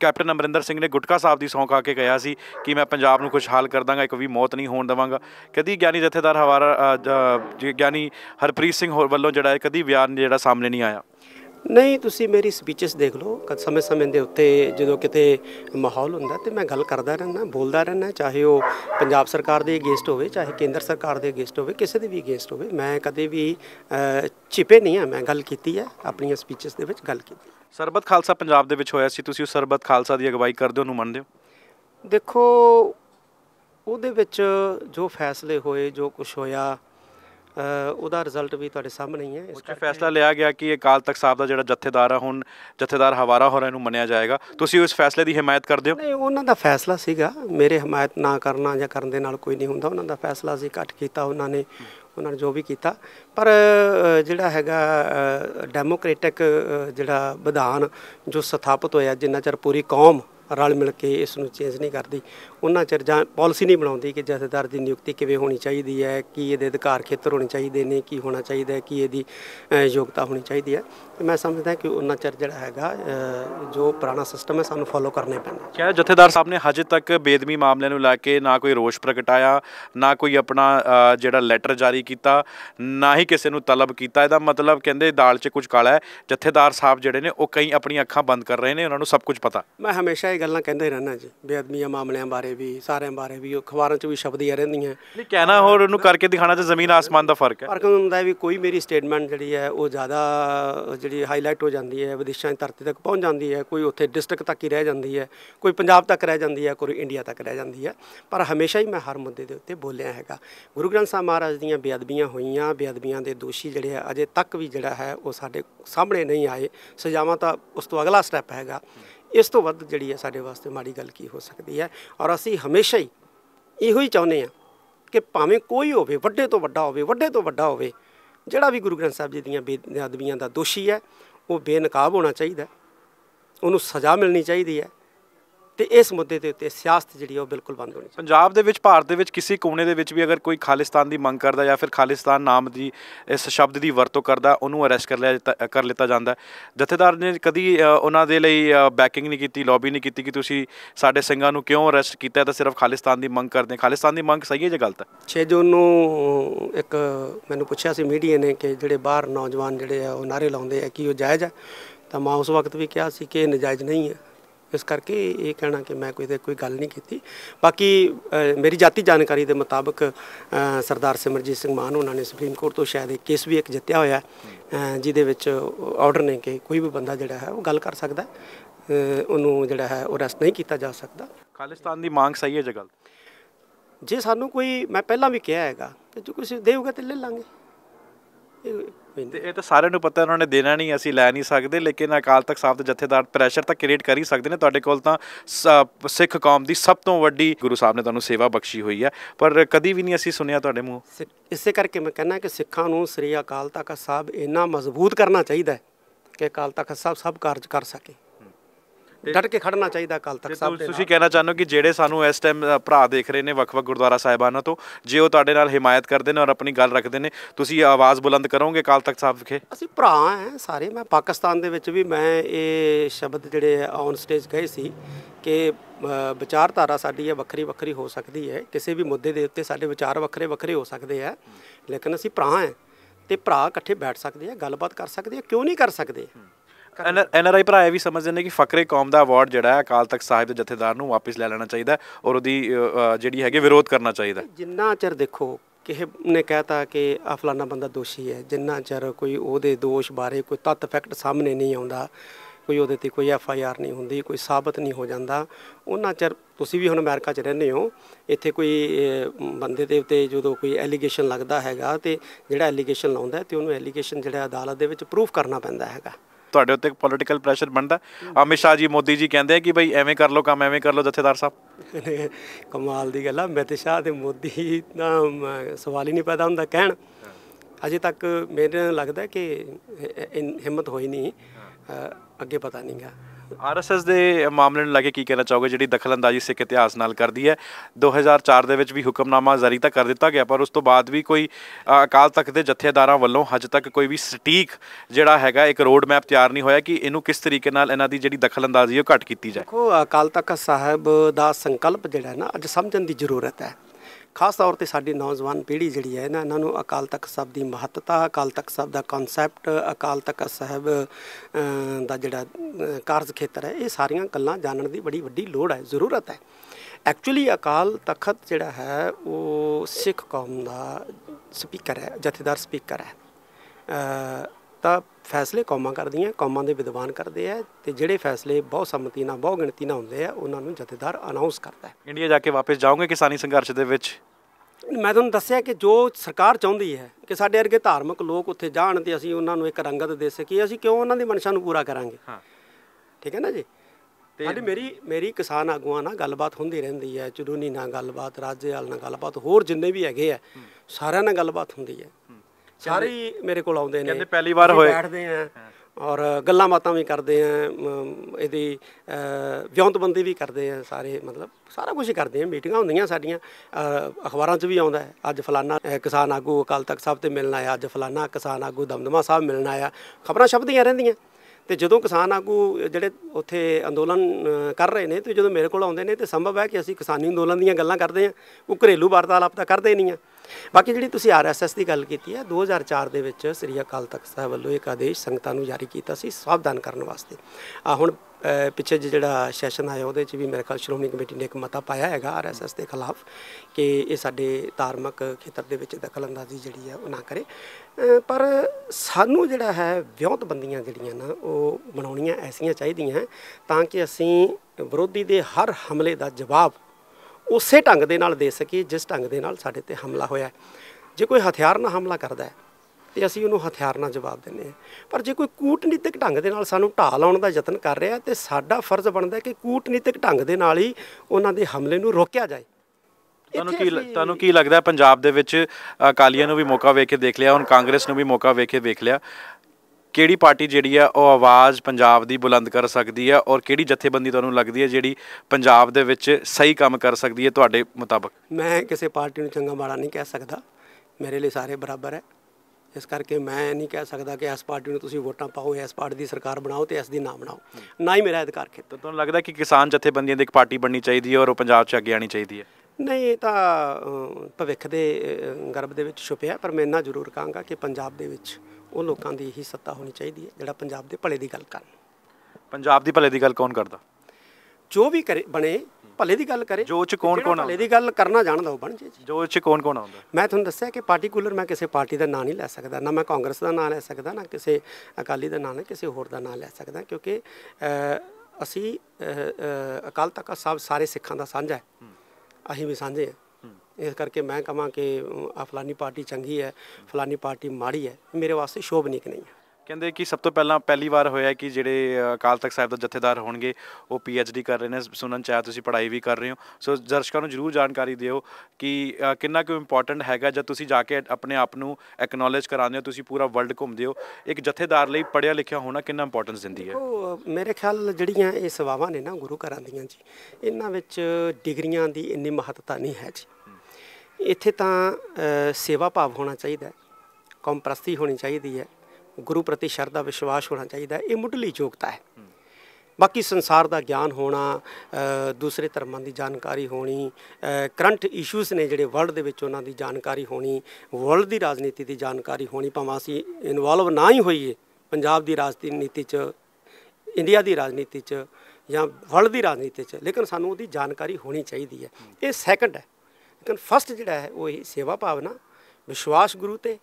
ਕੈਪਟਨ ਅਮਰਿੰਦਰ ਸਿੰਘ ਨੇ ਗੁਟਕਾ ਸਾਹਿਬ ਦੀ ਸੌਂਕ ਆ ਕੇ ਗਿਆ ਸੀ ਕਿ ਮੈਂ ਪੰਜਾਬ ਨੂੰ ਖੁਸ਼ਹਾਲ ਕਰ ਦਾਂਗਾ ਇੱਕ ਵੀ ਮੌਤ ਨਹੀਂ ਹੋਣ ਦਵਾਂਗਾ ਕਦੀ ਗਿਆਨੀ ਜਥੇਦਾਰ ਹਵਾਰਾ ਗਿਆਨੀ ਹਰਪ੍ਰੀਤ ਸਿੰਘ ਹੋਰ ਵੱਲੋਂ ਜਿਹੜਾ ਕਦੀ ਬਿਆਨ ਜਿਹੜਾ ਸਾਹਮਣੇ ਨਹੀਂ ਆਇਆ ਨਹੀਂ ਤੁਸੀਂ ਮੇਰੀ ਸਪੀਚਸ ਦੇਖ ਲਓ ਸਮੇਂ ਸਮੇਂ ਦੇ ਉੱਤੇ ਜਦੋਂ ਕਿਤੇ ਮਾਹੌਲ ਹੁੰਦਾ ਤੇ ਮੈਂ ਗੱਲ ਕਰਦਾ ਰਹਿਣਾ ਬੋਲਦਾ ਰਹਿਣਾ ਚਾਹੇ ਉਹ ਪੰਜਾਬ ਸਰਕਾਰ ਦੇ ਅਗੇਂਸਟ ਹੋਵੇ ਚਾਹੇ ਕੇਂਦਰ ਸਰਕਾਰ ਦੇ ਅਗੇਂਸਟ ਹੋਵੇ ਕਿਸੇ ਦੇ ਵੀ ਅਗੇਂਸਟ ਹੋਵੇ ਮੈਂ ਕਦੇ ਵੀ ਚਿਪੇ ਨਹੀਂ ਆ ਮੈਂ ਗੱਲ ਕੀਤੀ ਹੈ ਆਪਣੀਆਂ ਸਪੀਚਸ ਦੇ ਵਿੱਚ ਗੱਲ ਕੀਤੀ ਸਰਬਤ ਖਾਲਸਾ ਪੰਜਾਬ ਦੇ ਵਿੱਚ ਹੋਇਆ ਸੀ ਤੁਸੀਂ ਉਹ ਸਰਬਤ ਖਾਲਸਾ ਦੀ ਅਗਵਾਈ ਕਰਦੇ ਹੋ ਨੂੰ ਮੰਨਦੇ ਹੋ ਦੇਖੋ ਉਹਦੇ ਵਿੱਚ ਜੋ ਫੈਸਲੇ ਹੋਏ ਜੋ ਕੁਝ ਹੋਇਆ ਉਹਦਾ ਰਿਜ਼ਲਟ ਵੀ ਤੁਹਾਡੇ ਸਾਹਮਣੇ ਹੀ ਹੈ ਇਸ ਕਰਕੇ ਫੈਸਲਾ ਲਿਆ ਗਿਆ ਕਿ ਅਕਾਲ ਤਖਤ ਸਾਹਿਬ ਦਾ ਜਿਹੜਾ ਜਥੇਦਾਰ ਆ ਹੁਣ ਜਥੇਦਾਰ ਹਵਾਰਾ ਹੋਰਾਂ ਨੂੰ ਮੰਨਿਆ ਜਾਏਗਾ ਤੁਸੀਂ ਉਸ ਫੈਸਲੇ ਦੀ ਹਮਾਇਤ ਕਰਦੇ ਹੋ ਨਹੀਂ ਉਹਨਾਂ ਦਾ ਫੈਸਲਾ ਸੀਗਾ ਮੇਰੇ ਹਮਾਇਤ ਨਾ ਕਰਨਾ ਜਾਂ ਕਰਨ ਦੇ ਨਾਲ ਕੋਈ ਨਹੀਂ ਹੁੰਦਾ ਉਹਨਾਂ ਦਾ ਫੈਸਲਾ ਸੀ ਕੱਟ ਕੀਤਾ ਉਹਨਾਂ ਨੇ ਉਹਨਾਂ ਨੇ ਜੋ ਵੀ ਕੀਤਾ ਪਰ ਜਿਹੜਾ ਹੈਗਾ ਡੈਮੋਕ੍ਰੈਟਿਕ ਜਿਹੜਾ ਵਿਧਾਨ ਜੋ ਸਥਾਪਿਤ ਹੋਇਆ ਜਿੰਨਾ ਚਿਰ ਪੂਰੀ ਕੌਮ ਰਲ ਮਿਲ ਕੇ ਇਸ ਨੂੰ ਚੇਂਜ ਨਹੀਂ ਕਰਦੀ ਉਹਨਾਂ ਚਿਰ ਜਾਂ ਪਾਲਿਸੀ ਨਹੀਂ ਬਣਾਉਂਦੀ ਕਿ ਜਥੇਦਾਰ ਦੀ ਨਿਯੁਕਤੀ ਕਿਵੇਂ ਹੋਣੀ ਚਾਹੀਦੀ ਹੈ ਕੀ ਇਹਦੇ ਅਧਿਕਾਰ ਖੇਤਰ ਹੋਣੇ ਚਾਹੀਦੇ ਨੇ ਕੀ ਹੋਣਾ ਚਾਹੀਦਾ ਹੈ ਕੀ ਇਹਦੀ ਯੋਗਤਾ ਹੋਣੀ ਚਾਹੀਦੀ ਹੈ ਮੈਂ ਸਮਝਦਾ ਕਿ ਉਹਨਾਂ ਚਰ ਜਿਹੜਾ ਹੈਗਾ ਜੋ ਪੁਰਾਣਾ ਸਿਸਟਮ ਹੈ ਸਾਨੂੰ ਫੋਲੋ ਕਰਨੇ ਪੈਣਾ ਕਿਹਾ ਜਥੇਦਾਰ ਸਾਹਿਬ ਨੇ ਹਜੇ ਤੱਕ ਬੇਦਮੀ ਮਾਮਲੇ ਨੂੰ ਲੈ ਕੇ ਨਾ ਕੋਈ ਰੋਸ਼ ਪ੍ਰਗਟਾਇਆ ਨਾ ਕੋਈ ਆਪਣਾ ਜਿਹੜਾ ਲੈਟਰ ਜਾਰੀ ਕੀਤਾ ਨਾ ਹੀ ਕਿਸੇ ਨੂੰ ਤਲਬ ਕੀਤਾ ਇਹਦਾ ਮਤਲਬ ਕਹਿੰਦੇ ਦਾਲ 'ਚ ਕੁਝ ਕਾਲਾ ਹੈ ਜਥੇਦਾਰ ਸਾਹਿਬ ਜਿਹੜੇ ਨੇ ਉਹ ਕਈ ਆਪਣੀਆਂ ਅੱਖਾਂ ਬੰਦ ਕਰ ਰਹੇ ਨੇ ਉਹਨਾਂ ਨੂੰ ਸਭ ਕੁਝ ਪਤਾ ਮੈਂ ਹਮੇਸ਼ਾ ਇਹ ਗੱਲਾਂ ਕਹਿੰਦੇ ਰਹਿਣਾ ਜੀ ਬੇਅਦਮੀਆਂ ਮਾਮਲਿਆਂ ਬਾਰੇ ਵੀ ਸਾਰਿਆਂ ਬਾਰੇ ਵੀ ਉਹ ਖਬਰਾਂ 'ਚ ਵੀ ਸ਼ਬਦੀਆਂ ਰਹਿੰਦੀਆਂ ਨਹੀਂ ਕਹਿਣਾ ਹੋਰ ਉਹਨੂੰ ਕਰਕੇ ਦਿਖਾਣਾ ਤੇ ਜ਼ਮੀਨ ਆਸਮਾਨ ਦਾ ਫਰਕ ਹੈ ਫਰਕ ਹੁੰਦਾ ਵੀ ਕੋਈ ਮੇਰੀ ਸਟੇਟਮੈਂਟ ਜਿਹੜੀ ਹੈ ਉਹ ਜ਼ਿਆਦਾ ਜਿਹੜੀ ਹਾਈਲਾਈਟ ਹੋ ਜਾਂਦੀ ਹੈ ਵਿਦੇਸ਼ਾਂ ਦੀ ਧਰਤੀ ਤੱਕ ਪਹੁੰਚ ਜਾਂਦੀ ਹੈ ਕੋਈ ਉੱਥੇ ਡਿਸਟ੍ਰਿਕਟ ਤੱਕ ਹੀ ਰਹਿ ਜਾਂਦੀ ਹੈ ਕੋਈ ਪੰਜਾਬ ਤੱਕ ਰਹਿ ਜਾਂਦੀ ਹੈ ਕੋਈ ਇੰਡੀਆ ਤੱਕ ਰਹਿ ਜਾਂਦੀ ਹੈ ਪਰ ਹਮੇਸ਼ਾ ਹੀ ਮੈਂ ਹਰ ਮੁੱਦੇ ਦੇ ਉੱਤੇ ਬੋਲਿਆ ਹੈਗਾ ਗੁਰੂ ਗ੍ਰੰਥ ਸਾਹਿਬ ਮਹਾਰਾਜ ਦੀਆਂ ਬੇਅਦਬੀਆਂ ਹੋਈਆਂ ਬੇਅਦਬੀਆਂ ਦੇ ਦੋਸ਼ੀ ਜਿਹੜੇ ਆ ਅਜੇ ਤੱਕ ਵੀ ਜਿਹੜਾ ਹੈ ਉਹ ਸਾਡੇ ਸਾਹਮਣੇ ਨਹੀਂ ਆਏ ਸਜ਼ਾਵਾਂ ਤਾਂ ਉਸ ਤੋਂ ਅਗਲਾ ਸਟੈਪ ਹੈਗਾ ਇਸ ਤੋਂ ਵੱਧ ਜਿਹੜੀ ਹੈ ਸਾਡੇ ਵਾਸਤੇ ਮਾੜੀ ਗੱਲ ਕੀ ਹੋ ਸਕਦੀ ਹੈ ਔਰ ਅਸੀਂ ਹਮੇਸ਼ਾ ਹੀ ਇਹੋ ਹੀ ਚਾਹੁੰਦੇ ਆ ਕਿ ਭਾਵੇਂ ਕੋਈ ਹੋਵੇ ਵੱਡੇ ਤੋਂ ਵੱਡਾ ਹੋਵੇ ਵੱਡੇ ਤੋਂ ਵੱਡਾ ਹੋਵੇ ਜਿਹੜਾ ਵੀ ਗੁਰੂ ਗ੍ਰੰਥ ਸਾਹਿਬ ਜੀ ਦੀਆਂ ਬੇਅਦਬੀਆਂ ਦਾ ਦੋਸ਼ੀ ਹੈ ਉਹ ਬੇਨਕਾਬ ਹੋਣਾ ਚਾਹੀਦਾ ਉਹਨੂੰ ਸਜ਼ਾ ਮਿਲਣੀ ਚਾਹੀਦੀ ਹੈ ਤੇ ਇਸ ਮੁੱਦੇ ਦੇ ਉੱਤੇ ਸਿਆਸਤ ਜਿਹੜੀ ਉਹ ਬਿਲਕੁਲ ਬੰਦ ਹੋਣੀ ਪੰਜਾਬ ਦੇ ਵਿੱਚ ਭਾਰਤ ਦੇ ਵਿੱਚ ਕਿਸੇ ਕੋਨੇ ਦੇ ਵਿੱਚ ਵੀ ਅਗਰ ਕੋਈ ਖਾਲਿਸਤਾਨ ਦੀ ਮੰਗ ਕਰਦਾ ਜਾਂ ਫਿਰ ਖਾਲਿਸਤਾਨ ਨਾਮ ਦੀ ਇਸ ਸ਼ਬਦ ਦੀ ਵਰਤੋਂ ਕਰਦਾ ਉਹਨੂੰ ਅਰੈਸਟ ਕਰ ਲਿਆ ਕਰ ਲਿੱਤਾ ਜਾਂਦਾ ਜਥੇਦਾਰ ਨੇ ਕਦੀ ਉਹਨਾਂ ਦੇ ਲਈ ਬੈਕਿੰਗ ਨਹੀਂ ਕੀਤੀ ਲੌਬੀ ਨਹੀਂ ਕੀਤੀ ਕਿ ਤੁਸੀਂ ਸਾਡੇ ਸਿੰਘਾਂ ਨੂੰ ਕਿਉਂ ਅਰੈਸਟ ਕੀਤਾ ਤਾਂ ਸਿਰਫ ਖਾਲਿਸਤਾਨ ਦੀ ਮੰਗ ਕਰਦੇ ਖਾਲਿਸਤਾਨ ਦੀ ਮੰਗ ਸਹੀ ਹੈ ਜਾਂ ਗਲਤ ਹੈ 6 ਜੂਨ ਨੂੰ ਇੱਕ ਮੈਨੂੰ ਪੁੱਛਿਆ ਸੀ ਮੀਡੀਆ ਨੇ ਕਿ ਜਿਹੜੇ ਬਾਹਰ ਨੌਜਵਾਨ ਜਿਹੜੇ ਆ ਉਹ ਨਾਰੇ ਲਾਉਂਦੇ ਆ ਕਿ ਉਹ ਜਾਇਜ਼ ਹੈ ਤਾਂ ਮੈਂ ਉਸ ਵਕਤ ਵੀ ਕਿਹਾ ਸੀ ਕਿ ਇਹ ਨਜਾਇਜ਼ ਨਹੀਂ ਹੈ ਇਸ ਕਰਕੇ ਇਹ ਕਹਿਣਾ ਕਿ ਮੈਂ ਕੋਈ ਤੇ ਕੋਈ ਗੱਲ ਨਹੀਂ ਕੀਤੀ ਬਾਕੀ ਮੇਰੀ ਜਾਤੀ ਜਾਣਕਾਰੀ ਦੇ ਮੁਤਾਬਕ ਸਰਦਾਰ ਸਿਮਰਜੀਤ ਸਿੰਘ ਮਾਨ ਉਹਨਾਂ ਨੇ ਸੁਪਰੀਮ ਕੋਰਟ ਤੋਂ ਸ਼ਾਇਦ ਇੱਕ ਕੇਸ ਵੀ ਇੱਕ ਜਿੱਤਿਆ ਹੋਇਆ ਜਿਹਦੇ ਵਿੱਚ ਆਰਡਰ ਨੇ ਕਿ ਕੋਈ ਵੀ ਬੰਦਾ ਜਿਹੜਾ ਹੈ ਉਹ ਗੱਲ ਕਰ ਸਕਦਾ ਉਹਨੂੰ ਜਿਹੜਾ ਹੈ ਉਹ ਅਰੈਸਟ ਨਹੀਂ ਕੀਤਾ ਜਾ ਸਕਦਾ ਖਾਲਿਸਤਾਨ ਦੀ ਮੰਗ ਸਹੀ ਹੈ ਜਗਲ ਜੇ ਸਾਨੂੰ ਕੋਈ ਮੈਂ ਪਹਿਲਾਂ ਵੀ ਕਿਹਾ ਹੈਗਾ ਕਿ ਜੇ ਕੋਈ ਦੇਊਗਾ ਤੇ ਲੈ ਲਾਂਗੇ ਤੇ ਇਹ ਤਾਂ ਸਾਰਿਆਂ ਨੂੰ ਪਤਾ ਉਹਨਾਂ ਨੇ ਦੇਣਾ ਨਹੀਂ ਅਸੀਂ ਲੈ ਨਹੀਂ ਸਕਦੇ ਲੇਕਿਨ ਅਕਾਲ ਤਖਤ ਸਾਹਿਬ ਦੇ ਜਥੇਦਾਰ ਪ੍ਰੈਸ਼ਰ ਤਾਂ ਕ੍ਰੀਏਟ ਕਰ ਹੀ ਸਕਦੇ ਨੇ ਤੁਹਾਡੇ ਕੋਲ ਤਾਂ ਸਿੱਖ ਕੌਮ ਦੀ ਸਭ ਤੋਂ ਵੱਡੀ ਗੁਰੂ ਸਾਹਿਬ ਨੇ ਤੁਹਾਨੂੰ ਸੇਵਾ ਬਖਸ਼ੀ ਹੋਈ ਹੈ ਪਰ ਕਦੀ ਵੀ ਨਹੀਂ ਅਸੀਂ ਸੁਣਿਆ ਤੁਹਾਡੇ ਮੂੰਹ ਇਸੇ ਕਰਕੇ ਮੈਂ ਕਹਿੰਦਾ ਕਿ ਸਿੱਖਾਂ ਨੂੰ ਸ੍ਰੀ ਅਕਾਲ ਤਖਤ ਸਾਹਿਬ ਇੰਨਾ ਮਜ਼ਬੂਤ ਕਰਨਾ ਚਾਹੀਦਾ ਹੈ ਕਿ ਅਕਾਲ ਤਖਤ ਸਾਹਿਬ ਸਭ ਕਾਰਜ ਕਰ ਸਕੇ ਡਟ ਕੇ ਖੜਨਾ ਚਾਹੀਦਾ ਕੱਲ ਤੱਕ ਸਭ ਦੇ ਤੁਸੀਂ ਕਹਿਣਾ ਚਾਹੁੰਦੇ ਹੋ ਕਿ ਜਿਹੜੇ ਸਾਨੂੰ ਇਸ ਟਾਈਮ ਭਰਾ ਦੇਖ ਰਹੇ ਨੇ ਵੱਖ-ਵੱਖ ਗੁਰਦੁਆਰਾ ਸਾਹਿਬਾਨਾਂ ਤੋਂ ਜੇ ਉਹ ਤੁਹਾਡੇ ਨਾਲ ਹਿਮਾਇਤ ਕਰਦੇ ਨੇ ਔਰ ਆਪਣੀ ਗੱਲ ਰੱਖਦੇ ਨੇ ਤੁਸੀਂ ਆਵਾਜ਼ ਬੁਲੰਦ ਕਰੋਗੇ ਕੱਲ ਤੱਕ ਸਾਹਿਬ ਵਿਖੇ ਅਸੀਂ ਭਰਾ ਆ ਸਾਰੇ ਮੈਂ ਪਾਕਿਸਤਾਨ ਦੇ ਵਿੱਚ ਵੀ ਮੈਂ ਇਹ ਸ਼ਬਦ ਜਿਹੜੇ ਔਨ ਸਟੇਜ ਗਏ ਸੀ ਕਿ ਵਿਚਾਰਧਾਰਾ ਸਾਡੀ ਹੈ ਵੱਖਰੀ ਵੱਖਰੀ ਹੋ ਸਕਦੀ ਹੈ ਕਿਸੇ ਵੀ ਮੁੱਦੇ ਦੇ ਉੱਤੇ ਸਾਡੇ ਵਿਚਾਰ ਵੱਖਰੇ ਵੱਖਰੇ ਹੋ ਸਕਦੇ ਆ ਲੇਕਿਨ ਅਸੀਂ ਭਰਾ ਆ ਤੇ ਭਰਾ ਇਕੱਠੇ ਬੈਠ ਸਕਦੇ ਆ ਗੱਲਬਾਤ ਕਰ ਸਕਦੇ ਆ ਕਿਉਂ ਨਹੀਂ ਕਰ ਸਕਦੇ ਐਨ ਆਰ ਆਈ ਭਰਾ ਵੀ ਸਮਝਦੇ ਨੇ ਕਿ ਫਕਰੇ ਕੌਮ ਦਾ ਅਵਾਰਡ ਜਿਹੜਾ ਹੈ ਅਕਾਲ ਤਖਤ ਸਾਹਿਬ ਦੇ ਜਥੇਦਾਰ ਨੂੰ ਵਾਪਸ ਲੈ ਲੈਣਾ ਚਾਹੀਦਾ ਔਰ ਉਹਦੀ ਜਿਹੜੀ ਹੈਗੇ ਵਿਰੋਧ ਕਰਨਾ ਚਾਹੀਦਾ ਜਿੰਨਾ ਚਿਰ ਦੇਖੋ ਕਿਸੇ ਨੇ ਕਹਿਤਾ ਕਿ ਆ ਫਲਾਣਾ ਬੰਦਾ ਦੋਸ਼ੀ ਹੈ ਜਿੰਨਾ ਚਿਰ ਕੋਈ ਉਹਦੇ ਦੋਸ਼ ਬਾਰੇ ਕੋਈ ਤੱਤ ਫੈਕਟ ਸਾਹਮਣੇ ਨਹੀਂ ਆਉਂਦਾ ਕੋਈ ਉਹਦੇ ਤੇ ਕੋਈ ਐਫ ਆਈ ਆਰ ਨਹੀਂ ਹੁੰਦੀ ਕੋਈ ਸਾਬਤ ਨਹੀਂ ਹੋ ਜਾਂਦਾ ਉਹਨਾਂ ਚਿਰ ਤੁਸੀਂ ਵੀ ਹੁਣ ਅਮਰੀਕਾ 'ਚ ਰਹਿੰਦੇ ਹੋ ਇੱਥੇ ਕੋਈ ਬੰਦੇ ਦੇ ਉੱਤੇ ਜਦੋਂ ਕੋਈ ਐਲੀਗੇਸ਼ਨ ਲੱਗਦਾ ਹੈਗਾ ਤੇ ਜਿਹੜਾ ਐਲੀਗੇਸ਼ਨ ਲਾਉਂਦਾ ਤੇ ਉਹਨੂੰ ਐਲੀਗੇਸ਼ਨ ਜਿਹੜਾ ਅਦਾਲਤ ਦੇ ਵਿੱਚ ਪ੍ਰੂਫ ਕਰਨਾ ਪੈਂਦਾ ਹੈਗਾ ਤੁਹਾਡੇ ਉੱਤੇ ਪੋਲਿਟੀਕਲ ਪ੍ਰੈਸ਼ਰ ਬਣਦਾ ਅਮਿਤ ਸ਼ਾਹ ਜੀ ਮੋਦੀ ਜੀ ਕਹਿੰਦੇ ਆ ਕਿ ਭਾਈ ਐਵੇਂ ਕਰ ਲੋ ਕੰਮ ਐਵੇਂ ਕਰ ਲੋ ਜਥੇਦਾਰ ਸਾਹਿਬ ਕਮਾਲ ਦੀ ਗੱਲ ਆ ਅਮਿਤ ਸ਼ਾਹ ਤੇ ਮੋਦੀ ਦਾ ਸਵਾਲ ਹੀ ਨਹੀਂ ਪੈਦਾ ਹੁੰਦਾ ਕਹਿਣ ਅਜੇ ਤੱਕ ਮੇਰੇ ਲੱਗਦਾ ਕਿ ਹਿੰਮਤ ਹੋਈ ਨਹੀਂ ਅੱਗੇ ਪਤਾ ਨਹੀਂਗਾ ਆਰਐਸਐਸ ਦੇ ਮਾਮਲੇ ਨੂੰ ਲੈ ਕੇ ਕੀ ਕਹਿਣਾ ਚਾਹੋਗੇ ਜਿਹੜੀ ਦਖਲਅੰਦਾਜ਼ੀ ਸਿੱਖ ਇਤਿਹਾਸ ਨਾਲ ਕਰਦੀ ਹੈ 2004 ਦੇ ਵਿੱਚ ਵੀ ਹੁਕਮਨਾਮਾ ਜਾਰੀ ਤਾਂ ਕਰ ਦਿੱਤਾ ਗਿਆ ਪਰ ਉਸ ਤੋਂ ਬਾਅਦ ਵੀ ਕੋਈ ਅਕਾਲ ਤਖਤ ਦੇ ਜਥੇਦਾਰਾਂ ਵੱਲੋਂ ਹਜ ਤੱਕ ਕੋਈ ਵੀ ਸਟੀਕ ਜਿਹੜਾ ਹੈਗਾ ਇੱਕ ਰੋਡ ਮੈਪ ਤਿਆਰ ਨਹੀਂ ਹੋਇਆ ਕਿ ਇਹਨੂੰ ਕਿਸ ਤਰੀਕੇ ਨਾਲ ਇਹਨਾਂ ਦੀ ਜਿਹੜੀ ਦਖਲਅੰਦਾਜ਼ੀ ਉਹ ਘਟ ਕੀਤੀ ਜਾਏ ਦੇਖੋ ਅਕਾਲ ਤਖਤ ਸਾਹਿਬ ਦਾ ਸੰਕਲਪ ਜਿਹੜਾ ਹੈ ਨਾ ਅੱਜ ਸਮਝਣ ਦੀ ਜ਼ਰੂਰਤ ਹੈ ਖਾਸ ਤੌਰ ਤੇ ਸਾਡੀ ਨੌਜਵਾਨ ਪੀੜ੍ਹੀ ਜਿਹੜੀ ਹੈ ਨਾ ਇਹਨਾਂ ਨੂੰ ਅਕਾਲ ਤਖਤ ਸਾਹਿਬ ਦੀ ਮਹੱਤਤਾ ਅਕਾਲ ਤਖਤ ਸਾਹਿਬ ਦਾ ਕਨਸੈਪਟ ਅਕਾਲ ਤਖਤ ਸਾਹਿਬ ਦਾ ਜਿਹੜਾ ਕਾਰਜ ਖੇਤਰ ਹੈ ਇਹ ਸਾਰੀਆਂ ਗੱਲਾਂ ਜਾਣਨ ਦੀ ਬੜੀ ਵੱਡੀ ਲੋੜ ਹੈ ਜ਼ਰੂਰਤ ਹੈ ਐਕਚੁਅਲੀ ਅਕਾਲ ਤਖਤ ਜਿਹੜਾ ਹੈ ਉਹ ਸਿੱਖ ਕੌਮ ਦਾ ਸਪੀਕਰ ਹੈ ਜਥੇਦਾਰ ਸਪੀਕਰ ਹੈ ਤਾਂ ਫੈਸਲੇ ਕੌਮਾਂ ਕਰਦੀਆਂ ਕੌਮਾਂ ਦੇ ਵਿਦਵਾਨ ਕਰਦੇ ਆ ਤੇ ਜਿਹੜੇ ਫੈਸਲੇ ਬਹੁ ਸੰਮਤੀ ਨਾਲ ਬਹੁ ਗਿਣਤੀ ਨਾਲ ਹੁੰਦੇ ਆ ਉਹਨਾਂ ਨੂੰ ਜਥੇਦਾਰ ਅਨਾਉਂਸ ਕਰਦਾ ਹੈ ਇੰਡੀਆ ਜਾ ਕੇ ਵਾਪਸ ਜਾਓਗੇ ਕਿਸਾਨੀ ਸੰਘਰਸ਼ ਦੇ ਵਿੱਚ ਮੈਂ ਤੁਹਾਨੂੰ ਦੱਸਿਆ ਕਿ ਜੋ ਸਰਕਾਰ ਚਾਹੁੰਦੀ ਹੈ ਕਿ ਸਾਡੇ ਵਰਗੇ ਧਾਰਮਿਕ ਲੋਕ ਉੱਥੇ ਜਾਣ ਤੇ ਅਸੀਂ ਉਹਨਾਂ ਨੂੰ ਇੱਕ ਰੰਗਤ ਦੇ ਸਕੀਏ ਅਸੀਂ ਕਿਉਂ ਉਹਨਾਂ ਦੀ ਮਨਸ਼ਾ ਨੂੰ ਪੂਰਾ ਕਰਾਂਗੇ ਹਾਂ ਠੀਕ ਹੈ ਨਾ ਜੀ ਸਾਡੀ ਮੇਰੀ ਮੇਰੀ ਕਿਸਾਨ ਆਗੂਆਂ ਨਾਲ ਗੱਲਬਾਤ ਹੁੰਦੀ ਰਹਿੰਦੀ ਹੈ ਚਰੂਨੀ ਨਾਲ ਗੱਲਬਾਤ ਵਾਲ ਨਾਲ ਗੱਲਬਾਤ ਹੋਰ ਜਿੰਨੇ ਵੀ ਹੈਗੇ ਆ ਸਾਰਿਆਂ ਨਾਲ ਗੱਲਬਾਤ ਹੁੰਦੀ ਹੈ ਸਾਰੇ ਹੀ ਮੇਰੇ ਕੋਲ ਆਉਂਦੇ ਨੇ ਕਹਿੰਦੇ ਪਹਿਲੀ ਵਾਰ ਹੋਏ ਬੈਠਦੇ ਆ ਔਰ ਗੱਲਾਂ ਬਾਤਾਂ ਵੀ ਕਰਦੇ ਆ ਇਹਦੀ ਵਿਉਂਤਬੰਦੀ ਵੀ ਕਰਦੇ ਆ ਸਾਰੇ ਮਤਲਬ ਸਾਰਾ ਕੁਝ ਕਰਦੇ ਆ ਮੀਟਿੰਗਾਂ ਹੁੰਦੀਆਂ ਸਾਡੀਆਂ ਅਖਬਾਰਾਂ 'ਚ ਵੀ ਆਉਂਦਾ ਹੈ ਅੱਜ ਫਲਾਨਾ ਕਿਸਾਨ ਆਗੂ ਅਕਾਲ ਤਖਤ ਸਾਹਿਬ ਤੇ ਮਿਲਣ ਆਇਆ ਅੱਜ ਫਲਾਨਾ ਕਿਸਾਨ ਆਗੂ ਦਮਦਮਾ ਸਾਹਿਬ ਮਿਲਣ ਆਇਆ ਖਬਰਾਂ ਛਪਦੀਆਂ ਰਹਿੰਦੀਆਂ ਤੇ ਜਦੋਂ ਕਿਸਾਨ ਆਗੂ ਜਿਹੜੇ ਉੱਥੇ ਅੰਦੋਲਨ ਕਰ ਰਹੇ ਨੇ ਤੇ ਜਦੋਂ ਮੇਰੇ ਕੋਲ ਆਉਂਦੇ ਨੇ ਤੇ ਸੰਭਵ ਹੈ ਕਿ ਅਸੀਂ ਕਿਸਾਨੀ ਅੰਦੋਲਨ ਦੀਆਂ ਗੱਲਾਂ ਕਰਦੇ ਆ ਉਹ ਘਰੇਲੂ ਵਾਰਤਾਲਾਪ ਤਾਂ ਕਰਦੇ ਨਹੀਂ ਆ ਬਾਕੀ ਜਿਹੜੀ ਤੁਸੀਂ ਆਰਐਸਐਸ ਦੀ ਗੱਲ ਕੀਤੀ ਹੈ 2004 ਦੇ ਵਿੱਚ ਸ੍ਰੀ ਅਕਾਲ ਤਖਤ ਸਾਹਿਬ ਵੱਲੋਂ ਇੱਕ ਆਦੇਸ਼ ਸੰਗਤਾਂ ਨੂੰ ਜਾਰੀ ਕੀਤਾ ਸੀ ਸਾਵਧਾਨ ਕਰਨ ਵਾਸਤੇ ਆ ਹੁਣ ਪਿੱਛੇ ਜਿਹੜਾ ਸੈਸ਼ਨ ਆਇਆ ਉਹਦੇ 'ਚ ਵੀ ਮੇਰੇ ਖਿਆਲ ਸ਼੍ਰੋਮਣੀ ਕਮੇਟੀ ਨੇ ਇੱਕ ਮਤਾ ਪਾਇਆ ਹੈਗਾ ਆਰਐਸਐਸ ਦੇ ਖਿਲਾਫ ਕਿ ਇਹ ਸਾਡੇ ਧਾਰਮਿਕ ਖੇਤਰ ਦੇ ਵਿੱਚ ਦਖਲਅੰਦਾਜ਼ੀ ਜਿਹੜੀ ਹੈ ਉਹ ਨਾ ਕਰੇ ਪਰ ਸਾਨੂੰ ਜਿਹੜਾ ਹੈ ਵਿਉਂਤ ਬੰਦੀਆਂ ਜਿਹੜੀਆਂ ਨਾ ਉਹ ਬਣਾਉਣੀਆਂ ਐਸੀਆਂ ਚਾਹੀਦੀਆਂ ਤਾਂ ਕਿ ਅਸੀਂ ਵਿਰੋਧੀ ਦੇ ਹਰ ਹਮਲੇ ਦਾ ਜਵਾਬ ਉਸੇ ਢੰਗ ਦੇ ਨਾਲ ਦੇ ਸਕੀਏ ਜਿਸ ਢੰਗ ਦੇ ਨਾਲ ਸਾਡੇ ਤੇ ਹਮਲਾ ਹੋਇਆ ਹੈ ਜੇ ਕੋਈ ਹਥਿਆਰ ਨਾਲ ਹਮਲਾ ਕਰਦਾ ਹੈ ਤੇ ਅਸੀਂ ਉਹਨੂੰ ਹਥਿਆਰ ਨਾਲ ਜਵਾਬ ਦਿੰਨੇ ਆ ਪਰ ਜੇ ਕੋਈ ਕੂਟਨੀਤਿਕ ਢੰਗ ਦੇ ਨਾਲ ਸਾਨੂੰ ਢਾਹ ਲਾਉਣ ਦਾ ਯਤਨ ਕਰ ਰਿਹਾ ਤੇ ਸਾਡਾ ਫਰਜ਼ ਬਣਦਾ ਕਿ ਕੂਟਨੀਤਿਕ ਢੰਗ ਦੇ ਨਾਲ ਹੀ ਉਹਨਾਂ ਦੇ ਹਮਲੇ ਨੂੰ ਰੋਕਿਆ ਜਾਏ ਤੁਹਾਨੂੰ ਕੀ ਤੁਹਾਨੂੰ ਕੀ ਲੱਗਦਾ ਪੰਜਾਬ ਦੇ ਵਿੱਚ ਅਕਾਲੀਆਂ ਨੂੰ ਵੀ ਮੌਕਾ ਵੇਖ ਕੇ ਦੇਖ ਲਿਆ ਹੁਣ ਕਾਂਗਰਸ ਨੂੰ ਵੀ ਮੌਕਾ ਵੇਖ ਕੇ ਦੇਖ ਲਿਆ ਕਿਹੜੀ ਪਾਰਟੀ ਜਿਹੜੀ ਆ ਉਹ ਆਵਾਜ਼ ਪੰਜਾਬ ਦੀ ਬੁਲੰਦ ਕਰ ਸਕਦੀ ਆ ਔਰ ਕਿਹੜੀ ਜਥੇਬੰਦੀ ਤੁਹਾਨੂੰ ਲੱਗਦੀ ਹੈ ਜਿਹੜੀ ਪੰਜਾਬ ਦੇ ਵਿੱਚ ਸਹੀ ਕੰਮ ਕਰ ਸਕਦੀ ਹੈ ਤੁਹਾਡੇ ਮੁਤਾਬਕ ਮੈਂ ਕਿਸੇ ਪਾਰਟੀ ਨੂੰ ਚੰਗਾ ਮਾੜਾ ਨਹੀਂ ਕਹਿ ਸਕਦਾ ਮੇਰੇ ਲਈ ਸਾਰੇ ਬਰਾਬਰ ਹੈ ਇਸ ਕਰਕੇ ਮੈਂ ਨਹੀਂ ਕਹਿ ਸਕਦਾ ਕਿ ਇਸ ਪਾਰਟੀ ਨੂੰ ਤੁਸੀਂ ਵੋਟਾਂ ਪਾਓ ਇਸ ਪਾਰਟੀ ਦੀ ਸਰਕਾਰ ਬਣਾਓ ਤੇ ਇਸ ਦੀ ਨਾ ਬਣਾਓ ਨਾ ਹੀ ਮੇਰਾ ਅਧਿਕਾਰ ਖੇਤਰ ਤੁਹਾਨੂੰ ਲੱਗਦਾ ਕਿ ਕਿਸਾਨ ਜਥੇਬੰਦੀਆਂ ਦੀ ਇੱਕ ਪਾਰਟੀ ਬਣਨੀ ਚਾਹੀਦੀ ਹੈ ਔਰ ਉਹ ਪੰਜਾਬ 'ਚ ਅੱਗੇ ਆਣੀ ਚਾਹੀਦੀ ਹੈ ਨਹੀਂ ਇਹ ਤਾਂ ਭਵਿੱਖ ਦੇ ਗਰਭ ਦੇ ਵਿੱਚ ਛੁਪਿਆ ਪਰ ਮੈਂ ਇਹਨਾਂ ਜ਼ਰੂਰ ਕਹਾਂਗਾ ਕਿ ਪੰਜਾਬ ਦੇ ਵਿੱਚ ਉਹ ਲੋਕਾਂ ਦੀ ਹੀ ਸੱਤਾ ਹੋਣੀ ਚਾਹੀਦੀ ਹੈ ਜਿਹੜਾ ਪੰਜਾਬ ਦੇ ਭਲੇ ਦੀ ਗੱਲ ਕਰਨ ਪੰਜਾਬ ਦੀ ਭਲੇ ਦੀ ਗੱਲ ਕੌਣ ਕਰਦਾ ਜੋ ਵੀ ਕਰੇ ਬਣੇ ਭਲੇ ਦੀ ਗੱਲ ਕਰੇ ਜੋ ਚ ਕੌਣ ਕੌਣ ਭਲੇ ਦੀ ਗੱਲ ਕਰਨਾ ਜਾਣਦਾ ਉਹ ਬਣ ਜੇ ਜੋ ਚ ਕੌਣ ਕੌਣ ਆਉਂਦਾ ਮੈਂ ਤੁਹਾਨੂੰ ਦੱਸਿਆ ਕਿ ਪਾਰਟਿਕੂਲਰ ਮੈਂ ਕਿਸੇ ਪਾਰਟੀ ਦਾ ਨਾਂ ਨਹੀਂ ਲੈ ਸਕਦਾ ਨਾ ਮੈਂ ਕਾਂਗਰਸ ਦਾ ਨਾਂ ਲੈ ਸਕਦਾ ਨਾ ਕਿਸੇ ਅਕਾਲੀ ਦਾ ਨਾਂ ਨਾ ਕਿਸੇ ਹੋਰ ਦਾ ਨਾਂ ਲੈ ਸਕਦਾ ਕਿਉਂਕਿ ਅਸੀਂ ਅਕਾਲ ਤਖਤ ਸਾਹਿਬ ਸਾਰੇ ਸਿੱਖਾਂ ਦਾ ਸਾਂਝਾ ਹੈ ਅਸੀਂ ਵੀ ਸਾਂਝੇ ਹਾਂ ਇਸ ਕਰਕੇ ਮੈਂ ਕਹਾਂ ਕਿ ਆ ਫਲਾਨੀ ਪਾਰਟੀ ਚੰਗੀ ਹੈ ਫਲਾਨੀ ਪਾਰਟੀ ਮਾੜੀ ਹੈ ਮੇਰੇ ਵਾਸਤੇ ਸ਼ੋਭਨੀਕ ਨਹੀਂ ਹੈ ਕਹਿੰਦੇ ਕਿ ਸਭ ਤੋਂ ਪਹਿਲਾਂ ਪਹਿਲੀ ਵਾਰ ਹੋਇਆ ਕਿ ਜਿਹੜੇ ਅਕਾਲ ਤਖਤ ਸਾਹਿਬ ਦਾ ਜਥੇਦਾਰ ਹੋਣਗੇ ਉਹ ਪੀਐਚਡੀ ਕਰ ਰਹੇ ਨੇ ਸੁਣਨ ਚਾਹ ਤੁਸੀਂ ਪੜ੍ਹਾਈ ਵੀ ਕਰ ਰਹੇ ਹੋ ਸੋ ਦਰਸ਼ਕਾਂ ਨੂੰ ਜਰੂਰ ਜਾਣਕਾਰੀ ਦਿਓ ਕਿ ਕਿੰਨਾ ਕੁ ਇੰਪੋਰਟੈਂਟ ਹੈਗਾ ਜਦ ਤੁਸੀਂ ਜਾ ਕੇ ਆਪਣੇ ਆਪ ਨੂੰ ਐਕਨੋਲੇਜ ਕਰਾਉਂਦੇ ਹੋ ਤੁਸੀਂ ਪੂਰਾ ਵਰਲਡ ਘੁੰਮਦੇ ਹੋ ਇੱਕ ਜਥੇਦਾਰ ਲਈ ਪੜਿਆ ਲਿਖਿਆ ਹੋਣਾ ਕਿੰਨਾ ਇੰਪੋਰਟੈਂਸ ਦਿੰਦੀ ਹੈ ਮੇਰੇ ਖਿਆਲ ਜਿਹੜੀਆਂ ਇਹ ਸਵਾਵਾਂ ਨੇ ਨਾ ਗੁਰੂ ਘਰਾਂ ਦੀਆਂ ਜੀ ਇਹਨਾਂ ਵਿੱਚ ਡਿਗਰੀਆਂ ਦੀ ਇੰਨੀ ਮਹੱਤਤਾ ਨਹੀਂ ਹੈ ਜੀ ਇੱਥੇ ਤਾਂ ਸੇਵਾ ਭਾਵ ਹੋਣਾ ਚਾਹੀਦਾ ਹੈ ਕੰਪਰਸਤੀ ਹੋਣੀ ਚਾਹੀਦੀ ਹੈ ਗੁਰੂ ਪ੍ਰਤੀ ਸ਼ਰਧਾ ਵਿਸ਼ਵਾਸ ਹੋਣਾ ਚਾਹੀਦਾ ਇਹ ਮੁੱਢਲੀ ਯੋਗਤਾ ਹੈ ਬਾਕੀ ਸੰਸਾਰ ਦਾ ਗਿਆਨ ਹੋਣਾ ਦੂਸਰੇ ਧਰਮਾਂ ਦੀ ਜਾਣਕਾਰੀ ਹੋਣੀ ਕਰੰਟ ਇਸ਼ੂਸ ਨੇ ਜਿਹੜੇ ਵਰਲਡ ਦੇ ਵਿੱਚ ਉਹਨਾਂ ਦੀ ਜਾਣਕਾਰੀ ਹੋਣੀ ਵਰਲਡ ਦੀ ਰਾਜਨੀਤੀ ਦੀ ਜਾਣਕਾਰੀ ਹੋਣੀ ਭਾਵੇਂ ਅਸੀਂ ਇਨਵੋਲਵ ਨਾ ਹੀ ਹੋਈਏ ਪੰਜਾਬ ਦੀ ਰਾਜਨੀਤੀ 'ਚ ਇੰਡੀਆ ਦੀ ਰਾਜਨੀਤੀ 'ਚ ਜਾਂ ਵਰਲਡ ਦੀ ਰਾਜਨੀਤੀ 'ਚ ਲੇਕਿਨ ਸਾਨੂੰ ਉਹਦੀ ਜਾਣਕਾਰੀ ਹੋਣੀ ਚਾਹੀਦੀ ਹੈ ਇਹ ਸੈਕੰਡ ਹੈ ਲੇਕਿਨ ਫਸਟ ਜਿਹੜਾ ਹੈ ਉਹ ਇਹ ਸੇਵਾ ਭਾਵਨਾ ਵਿਸ਼ਵਾਸ ਗੁਰੂ ਤੇ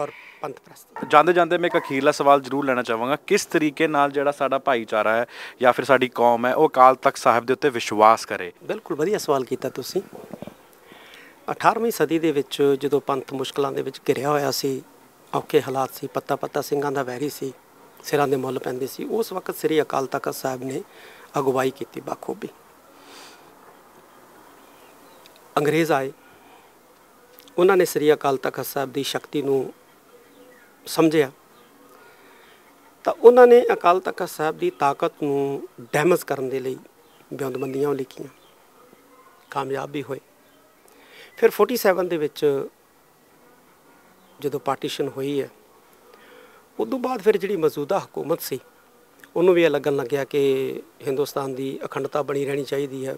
ਔਰ ਪੰਥ ਪ੍ਰਸਤ ਜਾਂਦੇ ਜਾਂਦੇ ਮੈਂ ਇੱਕ ਅਖੀਰਲਾ ਸਵਾਲ ਜ਼ਰੂਰ ਲੈਣਾ ਚਾਹਾਂਗਾ ਕਿਸ ਤਰੀਕੇ ਨਾਲ ਜਿਹੜਾ ਸਾਡਾ ਭਾਈਚਾਰਾ ਹੈ ਜਾਂ ਫਿਰ ਸਾਡੀ ਕੌਮ ਹੈ ਉਹ ਅਕਾਲ ਤਖਤ ਸਾਹਿਬ ਦੇ ਉੱਤੇ ਵਿਸ਼ਵਾਸ ਕਰੇ ਬਿਲਕੁਲ ਵਧੀਆ ਸਵਾਲ ਕੀਤਾ ਤੁਸੀਂ 18ਵੀਂ ਸਦੀ ਦੇ ਵਿੱਚ ਜਦੋਂ ਪੰਥ ਮੁਸ਼ਕਲਾਂ ਦੇ ਵਿੱਚ ਘਿਰਿਆ ਹੋਇਆ ਸੀ ਔਕੇ ਹਾਲਾਤ ਸੀ ਪੱਤਾ ਪੱਤਾ ਸਿੰਘਾਂ ਦਾ ਵੈਰੀ ਸੀ ਸਿਰਾਂ ਦੇ ਮੁੱਲ ਪੈਂਦੇ ਸੀ ਉਸ ਵਕਤ ਸ੍ਰੀ ਅਕਾਲ ਤਖਤ ਸਾਹਿਬ ਨੇ ਅਗਵਾਈ ਕੀਤੀ ਬਾਖੂਬੀ ਅੰਗਰੇਜ਼ ਆਏ ਉਹਨਾਂ ਨੇ ਸ੍ਰੀ ਅਕਾਲ ਤਖਤ ਸਾਹਿਬ ਦੀ ਸ਼ਕਤੀ ਨੂੰ ਸਮਝਿਆ ਤਾਂ ਉਹਨਾਂ ਨੇ ਅਕਾਲ ਤਖਤ ਸਾਹਿਬ ਦੀ ਤਾਕਤ ਨੂੰ ਡੈਮੇਜ ਕਰਨ ਦੇ ਲਈ ਬਿਉਂਦਬੰਦੀਆਂ ਲਿਖੀਆਂ ਕਾਮਯਾਬ ਵੀ ਹੋਏ ਫਿਰ 47 ਦੇ ਵਿੱਚ ਜਦੋਂ ਪਾਰਟੀਸ਼ਨ ਹੋਈ ਹੈ ਉਸ ਤੋਂ ਬਾਅਦ ਫਿਰ ਜਿਹੜੀ ਮੌਜੂਦਾ ਹਕੂਮਤ ਸੀ ਉਹਨੂੰ ਵੀ ਇਹ ਲੱਗਣ ਲੱਗਿਆ ਕਿ ਹਿੰਦੁਸਤਾਨ ਦੀ ਅਖੰਡਤਾ ਬਣੀ ਰਹਿਣੀ ਚਾਹੀਦੀ ਹੈ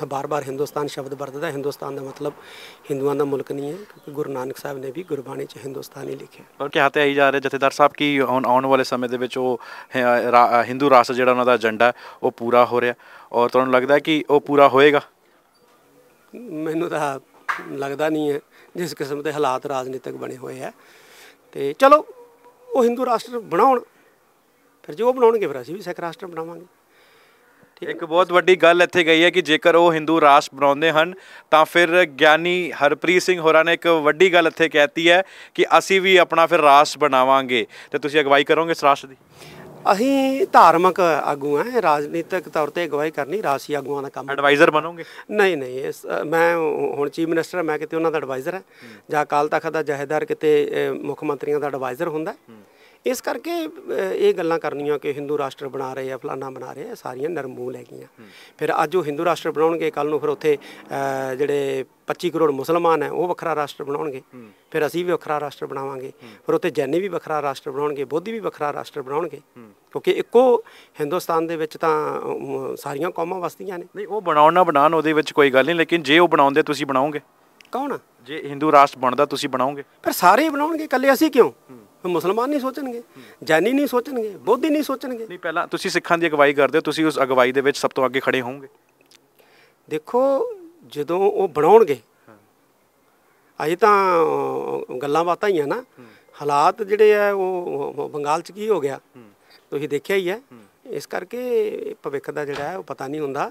ਮੈਂ ਬਾਰ-ਬਾਰ ਹਿੰਦੁਸਤਾਨ ਸ਼ਬਦ ਵਰਤਦਾ ਹਿੰਦੁਸਤਾਨ ਦਾ ਮਤਲਬ ਹਿੰਦੂਆਂ ਦਾ ਮੁਲਕ ਨਹੀਂ ਹੈ ਕਿਉਂਕਿ ਗੁਰੂ ਨਾਨਕ ਸਾਹਿਬ ਨੇ ਵੀ ਗੁਰਬਾਣੀ 'ਚ ਹਿੰਦੁਸਤਾਨ ਹੀ ਲਿਖਿਆ ਔਰ ਕੀ ਤੇ ਆਈ ਜਾ ਰਿਹਾ ਜਥੇਦਾਰ ਸਾਹਿਬ ਕੀ ਆਉਣ ਵਾਲੇ ਸਮੇਂ ਦੇ ਵਿੱਚ ਉਹ ਹਿੰਦੂ ਰਾਸ ਜਿਹੜਾ ਉਹਨਾਂ ਦਾ ਏਜੰਡਾ ਉਹ ਪੂਰਾ ਹੋ ਰਿਹਾ ਔਰ ਤੁਹਾਨੂੰ ਲੱਗਦਾ ਕਿ ਉਹ ਪੂਰਾ ਹੋਏਗਾ ਮੈਨੂੰ ਤਾਂ ਲੱਗਦਾ ਨਹੀਂ ਹੈ ਜਿਸ ਕਿਸਮ ਦੇ ਹਾਲਾਤ ਰਾਜਨੀਤਿਕ ਬਣੇ ਹੋਏ ਆ ਤੇ ਚਲੋ ਉਹ ਹਿੰਦੂ ਰਾਸ਼ਟਰ ਬਣਾਉਣ ਫਿਰ ਜੇ ਉਹ ਬਣਾਉਣਗੇ ਫਿਰ ਅਸੀਂ ਵੀ ਸਿੱਖ ਰਾਸ਼ਟਰ ਬਣਾਵਾਂਗੇ ਇੱਕ ਬਹੁਤ ਵੱਡੀ ਗੱਲ ਇੱਥੇ ਗਈ ਹੈ ਕਿ ਜੇਕਰ ਉਹ ਹਿੰਦੂ ਰਾਸ਼ਟਰ ਬਣਾਉਂਦੇ ਹਨ ਤਾਂ ਫਿਰ ਗਿਆਨੀ ਹਰਪ੍ਰੀਤ ਸਿੰਘ ਹੋਰਾਂ ਨੇ ਇੱਕ ਵੱਡੀ ਗੱਲ ਇੱਥੇ ਕਹਿਤੀ ਹੈ ਕਿ ਅਸੀਂ ਵੀ ਆਪਣਾ ਫਿਰ ਰਾਸ਼ਟਰ ਬਣਾਵਾਂਗੇ ਤੇ ਤੁਸੀਂ ਅਗਵਾਈ ਕਰੋਗੇ ਇਸ ਰਾਸ਼ਟਰ ਦੀ ਅਸੀਂ ਧਾਰਮਿਕ ਆਗੂ ਆ ਰਾਜਨੀਤਿਕ ਤੌਰ ਤੇ ਅਗਵਾਈ ਕਰਨੀ ਰਾਸੀ ਆਗੂਆਂ ਦਾ ਕੰਮ ਐਡਵਾਈਜ਼ਰ ਬਣੋਗੇ ਨਹੀਂ ਨਹੀਂ ਮੈਂ ਹੁਣ ਚੀਫ ਮਿਨਿਸਟਰ ਮੈਂ ਕਿਤੇ ਉਹਨਾਂ ਦਾ ਐਡਵਾਈਜ਼ਰ ਆ ਜਾਂ ਅਕਾਲ ਤਖਤ ਦਾ ਜਹੇਦਾਰ ਕਿਤੇ ਮੁੱਖ ਮੰਤਰੀਆਂ ਦਾ ਐਡਵਾਈਜ਼ਰ ਹੁੰਦਾ ਇਸ ਕਰਕੇ ਇਹ ਗੱਲਾਂ ਕਰਨੀਆਂ ਕਿ ਹਿੰਦੂ ਰਾਸ਼ਟਰ ਬਣਾ ਰਹੇ ਆ ਫਲਾਨਾ ਬਣਾ ਰਹੇ ਆ ਸਾਰੀਆਂ ਨਰਮੂਲ ਹੈਗੀਆਂ ਫਿਰ ਅੱਜ ਉਹ ਹਿੰਦੂ ਰਾਸ਼ਟਰ ਬਣਾਉਣਗੇ ਕੱਲ ਨੂੰ ਫਿਰ ਉੱਥੇ ਜਿਹੜੇ 25 ਕਰੋੜ ਮੁਸਲਮਾਨ ਹੈ ਉਹ ਵੱਖਰਾ ਰਾਸ਼ਟਰ ਬਣਾਉਣਗੇ ਫਿਰ ਅਸੀਂ ਵੀ ਵੱਖਰਾ ਰਾਸ਼ਟਰ ਬਣਾਵਾਂਗੇ ਫਿਰ ਉੱਥੇ ਜੈਨੀ ਵੀ ਵੱਖਰਾ ਰਾਸ਼ਟਰ ਬਣਾਉਣਗੇ ਬੋਧੀ ਵੀ ਵੱਖਰਾ ਰਾਸ਼ਟਰ ਬਣਾਉਣਗੇ ਕਿਉਂਕਿ ਇੱਕੋ ਹਿੰਦੁਸਤਾਨ ਦੇ ਵਿੱਚ ਤਾਂ ਸਾਰੀਆਂ ਕੌਮਾਂ ਵਸਦੀਆਂ ਨੇ ਨਹੀਂ ਉਹ ਬਣਾਉਣ ਨਾ ਬਣਾਉਣ ਉਹਦੇ ਵਿੱਚ ਕੋਈ ਗੱਲ ਨਹੀਂ ਲੇਕਿਨ ਜੇ ਉਹ ਬਣਾਉਂਦੇ ਤੁਸੀਂ ਬਣਾਓਗੇ ਕੌਣ ਜੇ ਹਿੰਦੂ ਰਾਸ਼ਟਰ ਬਣਦਾ ਤੁਸੀਂ ਬਣਾਓਗੇ ਫਿਰ ਸਾਰੇ ਬਣਾਉਣਗੇ ਇਕੱਲੇ ਅਸੀਂ ਕਿਉਂ ਮੁਸਲਮਾਨ ਨਹੀਂ ਸੋਚਣਗੇ ਜੈਨੀ ਨਹੀਂ ਸੋਚਣਗੇ ਬੋਧੀ ਨਹੀਂ ਸੋਚਣਗੇ ਨਹੀਂ ਪਹਿਲਾਂ ਤੁਸੀਂ ਸਿੱਖਾਂ ਦੀ ਅਗਵਾਈ ਕਰਦੇ ਹੋ ਤੁਸੀਂ ਉਸ ਅਗਵਾਈ ਦੇ ਵਿੱਚ ਸਭ ਤੋਂ ਅੱਗੇ ਖੜੇ ਹੋਵੋਗੇ ਦੇਖੋ ਜਦੋਂ ਉਹ ਬਣਾਉਣਗੇ ਅਜੇ ਤਾਂ ਗੱਲਾਂ ਬਾਤਾਂ ਹੀ ਆ ਨਾ ਹਾਲਾਤ ਜਿਹੜੇ ਆ ਉਹ ਬੰਗਾਲ 'ਚ ਕੀ ਹੋ ਗਿਆ ਤੁਸੀਂ ਦੇਖਿਆ ਹੀ ਹੈ ਇਸ ਕਰਕੇ ਭਵਿੱਖ ਦਾ ਜਿਹੜਾ ਹੈ ਉਹ ਪਤਾ ਨਹੀਂ ਹੁੰਦਾ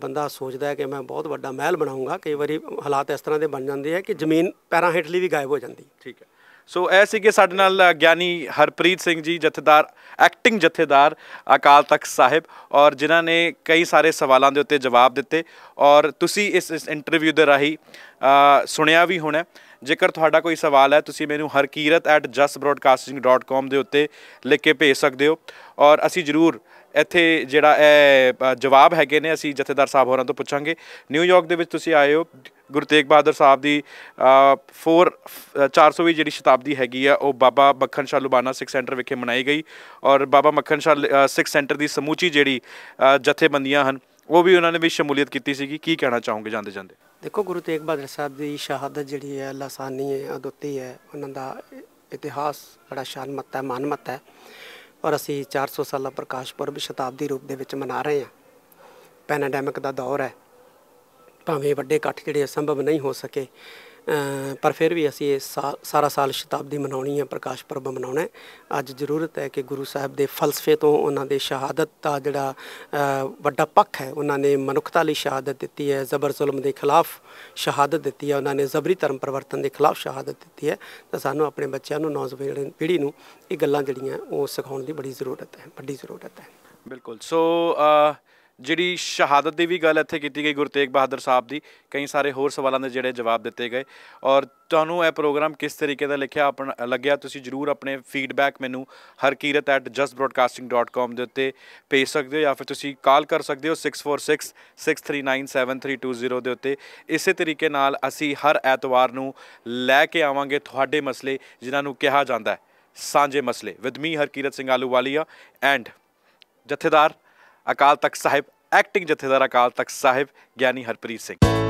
ਬੰਦਾ ਸੋਚਦਾ ਹੈ ਕਿ ਮੈਂ ਬਹੁਤ ਵੱਡਾ ਮਹਿਲ ਬਣਾਉਂਗਾ ਕਈ ਵਾਰੀ ਹਾਲਾਤ ਇਸ ਤਰ੍ਹਾਂ ਦੇ ਬਣ ਜਾਂਦੇ ਆ ਕਿ ਜ਼ਮੀਨ ਪੈਰਾਂ ਹੇਠਲੀ ਵੀ ਗਾਇਬ ਹੋ ਜਾਂਦੀ ਠੀਕ ਹੈ ਸੋ ਇਹ ਸੀਗੇ ਸਾਡੇ ਨਾਲ ਗਿਆਨੀ ਹਰਪ੍ਰੀਤ ਸਿੰਘ ਜੀ ਜਥੇਦਾਰ ਐਕਟਿੰਗ ਜਥੇਦਾਰ ਅਕਾਲ ਤਖਤ ਸਾਹਿਬ ਔਰ ਜਿਨ੍ਹਾਂ ਨੇ ਕਈ ਸਾਰੇ ਸਵਾਲਾਂ ਦੇ ਉੱਤੇ ਜਵਾਬ ਦਿੱਤੇ ਔਰ ਤੁਸੀਂ ਇਸ ਇਸ ਇੰਟਰਵਿਊ ਦੇ ਰਾਹੀਂ ਸੁਣਿਆ ਵੀ ਹੋਣਾ ਜੇਕਰ ਤੁਹਾਡਾ ਕੋਈ ਸਵਾਲ ਹੈ ਤੁਸੀਂ ਮੈਨੂੰ harkirat@justbroadcasting.com ਦੇ ਉੱਤੇ ਲਿਖ ਕੇ ਭੇਜ ਸਕਦੇ ਹੋ ਔਰ ਅਸੀਂ ਜ਼ਰੂਰ ਇੱਥੇ ਜਿਹੜਾ ਇਹ ਜਵਾਬ ਹੈਗੇ ਨੇ ਅਸੀਂ ਜਥੇਦਾਰ ਸਾਹਿਬ ਹੋਰਾਂ ਤੋਂ ਪੁੱਛਾਂਗੇ ਨਿਊਯਾਰਕ ਦੇ ਵਿੱਚ ਤੁਸੀਂ ਆਏ ਹੋ ਗੁਰੂ ਤੇਗ ਬਹਾਦਰ ਸਾਹਿਬ ਦੀ 4 ਵੀ ਜਿਹੜੀ ਸ਼ਤਾਬਦੀ ਹੈਗੀ ਆ ਉਹ ਬਾਬਾ ਮੱਖਣ ਸ਼ਾਹ ਲੁਬਾਨਾ ਸਿੱਖ ਸੈਂਟਰ ਵਿਖੇ ਮਨਾਈ ਗਈ ਔਰ ਬਾਬਾ ਮੱਖਣ ਸ਼ਾਹ ਸਿੱਖ ਸੈਂਟਰ ਦੀ ਸਮੂਚੀ ਜਿਹੜੀ ਜਥੇਬੰਦੀਆਂ ਹਨ ਉਹ ਵੀ ਉਹਨਾਂ ਨੇ ਵੀ ਸ਼ਮੂਲੀਅਤ ਕੀਤੀ ਸੀਗੀ ਕੀ ਕਹਿਣਾ ਚਾਹੋਗੇ ਜਾਂਦੇ ਜਾਂਦੇ ਦੇਖੋ ਗੁਰੂ ਤੇਗ ਬਹਾਦਰ ਸਾਹਿਬ ਦੀ ਸ਼ਹਾਦਤ ਜਿਹੜੀ ਹੈ ਲਾਸਾਨੀ ਹੈ ਅਦੁੱਤੀ ਹੈ ਉਹਨਾਂ ਦਾ ਇਤਿਹਾਸ ਬੜਾ ਸ਼ਾਨਮਤ ਹੈ ਮਾਨਮਤ ਹੈ ਔਰ ਅਸੀਂ 400 ਸਾਲਾ ਪ੍ਰਕਾਸ਼ ਪੁਰਬ ਸ਼ਤਾਬਦੀ ਰੂਪ ਦੇ ਵਿੱਚ ਮਨਾ ਰਹੇ ਹਾਂ ਪੈਨਡੈਮਿਕ ਦਾ ਦੌਰ ਹੈ ਭਾਵੇਂ ਵੱਡੇ ਇਕੱਠ ਜਿਹੜੇ ਅਸੰਭਵ ਨਹੀਂ ਹੋ ਸਕੇ ਪਰ ਫਿਰ ਵੀ ਅਸੀਂ ਇਹ ਸਾਰਾ ਸਾਲ ਸ਼ਤਾਬਦੀ ਮਨਾਉਣੀ ਹੈ ਪ੍ਰਕਾਸ਼ ਪਰਬ ਮਨਾਉਣਾ ਹੈ ਅੱਜ ਜ਼ਰੂਰਤ ਹੈ ਕਿ ਗੁਰੂ ਸਾਹਿਬ ਦੇ ਫਲਸਫੇ ਤੋਂ ਉਹਨਾਂ ਦੇ ਸ਼ਹਾਦਤ ਦਾ ਜਿਹੜਾ ਵੱਡਾ ਪੱਖ ਹੈ ਉਹਨਾਂ ਨੇ ਮਨੁੱਖਤਾ ਲਈ ਸ਼ਹਾਦਤ ਦਿੱਤੀ ਹੈ ਜ਼ਬਰ ਜ਼ੁਲਮ ਦੇ ਖਿਲਾਫ ਸ਼ਹਾਦਤ ਦਿੱਤੀ ਹੈ ਉਹਨਾਂ ਨੇ ਜ਼ਬਰੀ ਧਰਮ ਪਰਿਵਰਤਨ ਦੇ ਖਿਲਾਫ ਸ਼ਹਾਦਤ ਦਿੱਤੀ ਹੈ ਤਾਂ ਸਾਨੂੰ ਆਪਣੇ ਬੱਚਿਆਂ ਨੂੰ ਨੌਜਵਾਨ ਪੀੜ੍ਹੀ ਨੂੰ ਇਹ ਗੱਲਾਂ ਜਿਹੜੀਆਂ ਉਹ ਸਿਖਾਉਣ ਦੀ ਬੜੀ ਜ਼ਰੂਰਤ ਹੈ ਵੱਡੀ ਜ਼ਰੂਰਤ ਹੈ ਬਿਲਕੁਲ ਸੋ ਜਿਹੜੀ ਸ਼ਹਾਦਤ ਦੀ ਵੀ ਗੱਲ ਇੱਥੇ ਕੀਤੀ ਗਈ ਗੁਰਤੇਗ ਬਹਾਦਰ ਸਾਹਿਬ ਦੀ ਕਈ ਸਾਰੇ ਹੋਰ ਸਵਾਲਾਂ ਦੇ ਜਿਹੜੇ ਜਵਾਬ ਦਿੱਤੇ ਗਏ ਔਰ ਤੁਹਾਨੂੰ ਇਹ ਪ੍ਰੋਗਰਾਮ ਕਿਸ ਤਰੀਕੇ ਦਾ ਲਿਖਿਆ ਆਪਣਾ ਲੱਗਿਆ ਤੁਸੀਂ ਜਰੂਰ ਆਪਣੇ ਫੀਡਬੈਕ ਮੈਨੂੰ harkirat@justbroadcasting.com ਦੇ ਉੱਤੇ ਭੇਜ ਸਕਦੇ ਹੋ ਜਾਂ ਫਿਰ ਤੁਸੀਂ ਕਾਲ ਕਰ ਸਕਦੇ ਹੋ 6466397320 ਦੇ ਉੱਤੇ ਇਸੇ ਤਰੀਕੇ ਨਾਲ ਅਸੀਂ ਹਰ ਐਤਵਾਰ ਨੂੰ ਲੈ ਕੇ ਆਵਾਂਗੇ ਤੁਹਾਡੇ ਮਸਲੇ ਜਿਨ੍ਹਾਂ ਨੂੰ ਕਿਹਾ ਜਾਂਦਾ ਹੈ ਸਾਂਝੇ ਮਸਲੇ with me Harkirat Singh Ahluwalia and Jathedar Akal Takht Sahib acting ਜਥੇਦਾਰ ਅਕਾਲ ਤਖਤ ਸਾਹਿਬ ਗਿਆਨੀ ਹਰਪ੍ਰੀਤ ਸਿੰਘ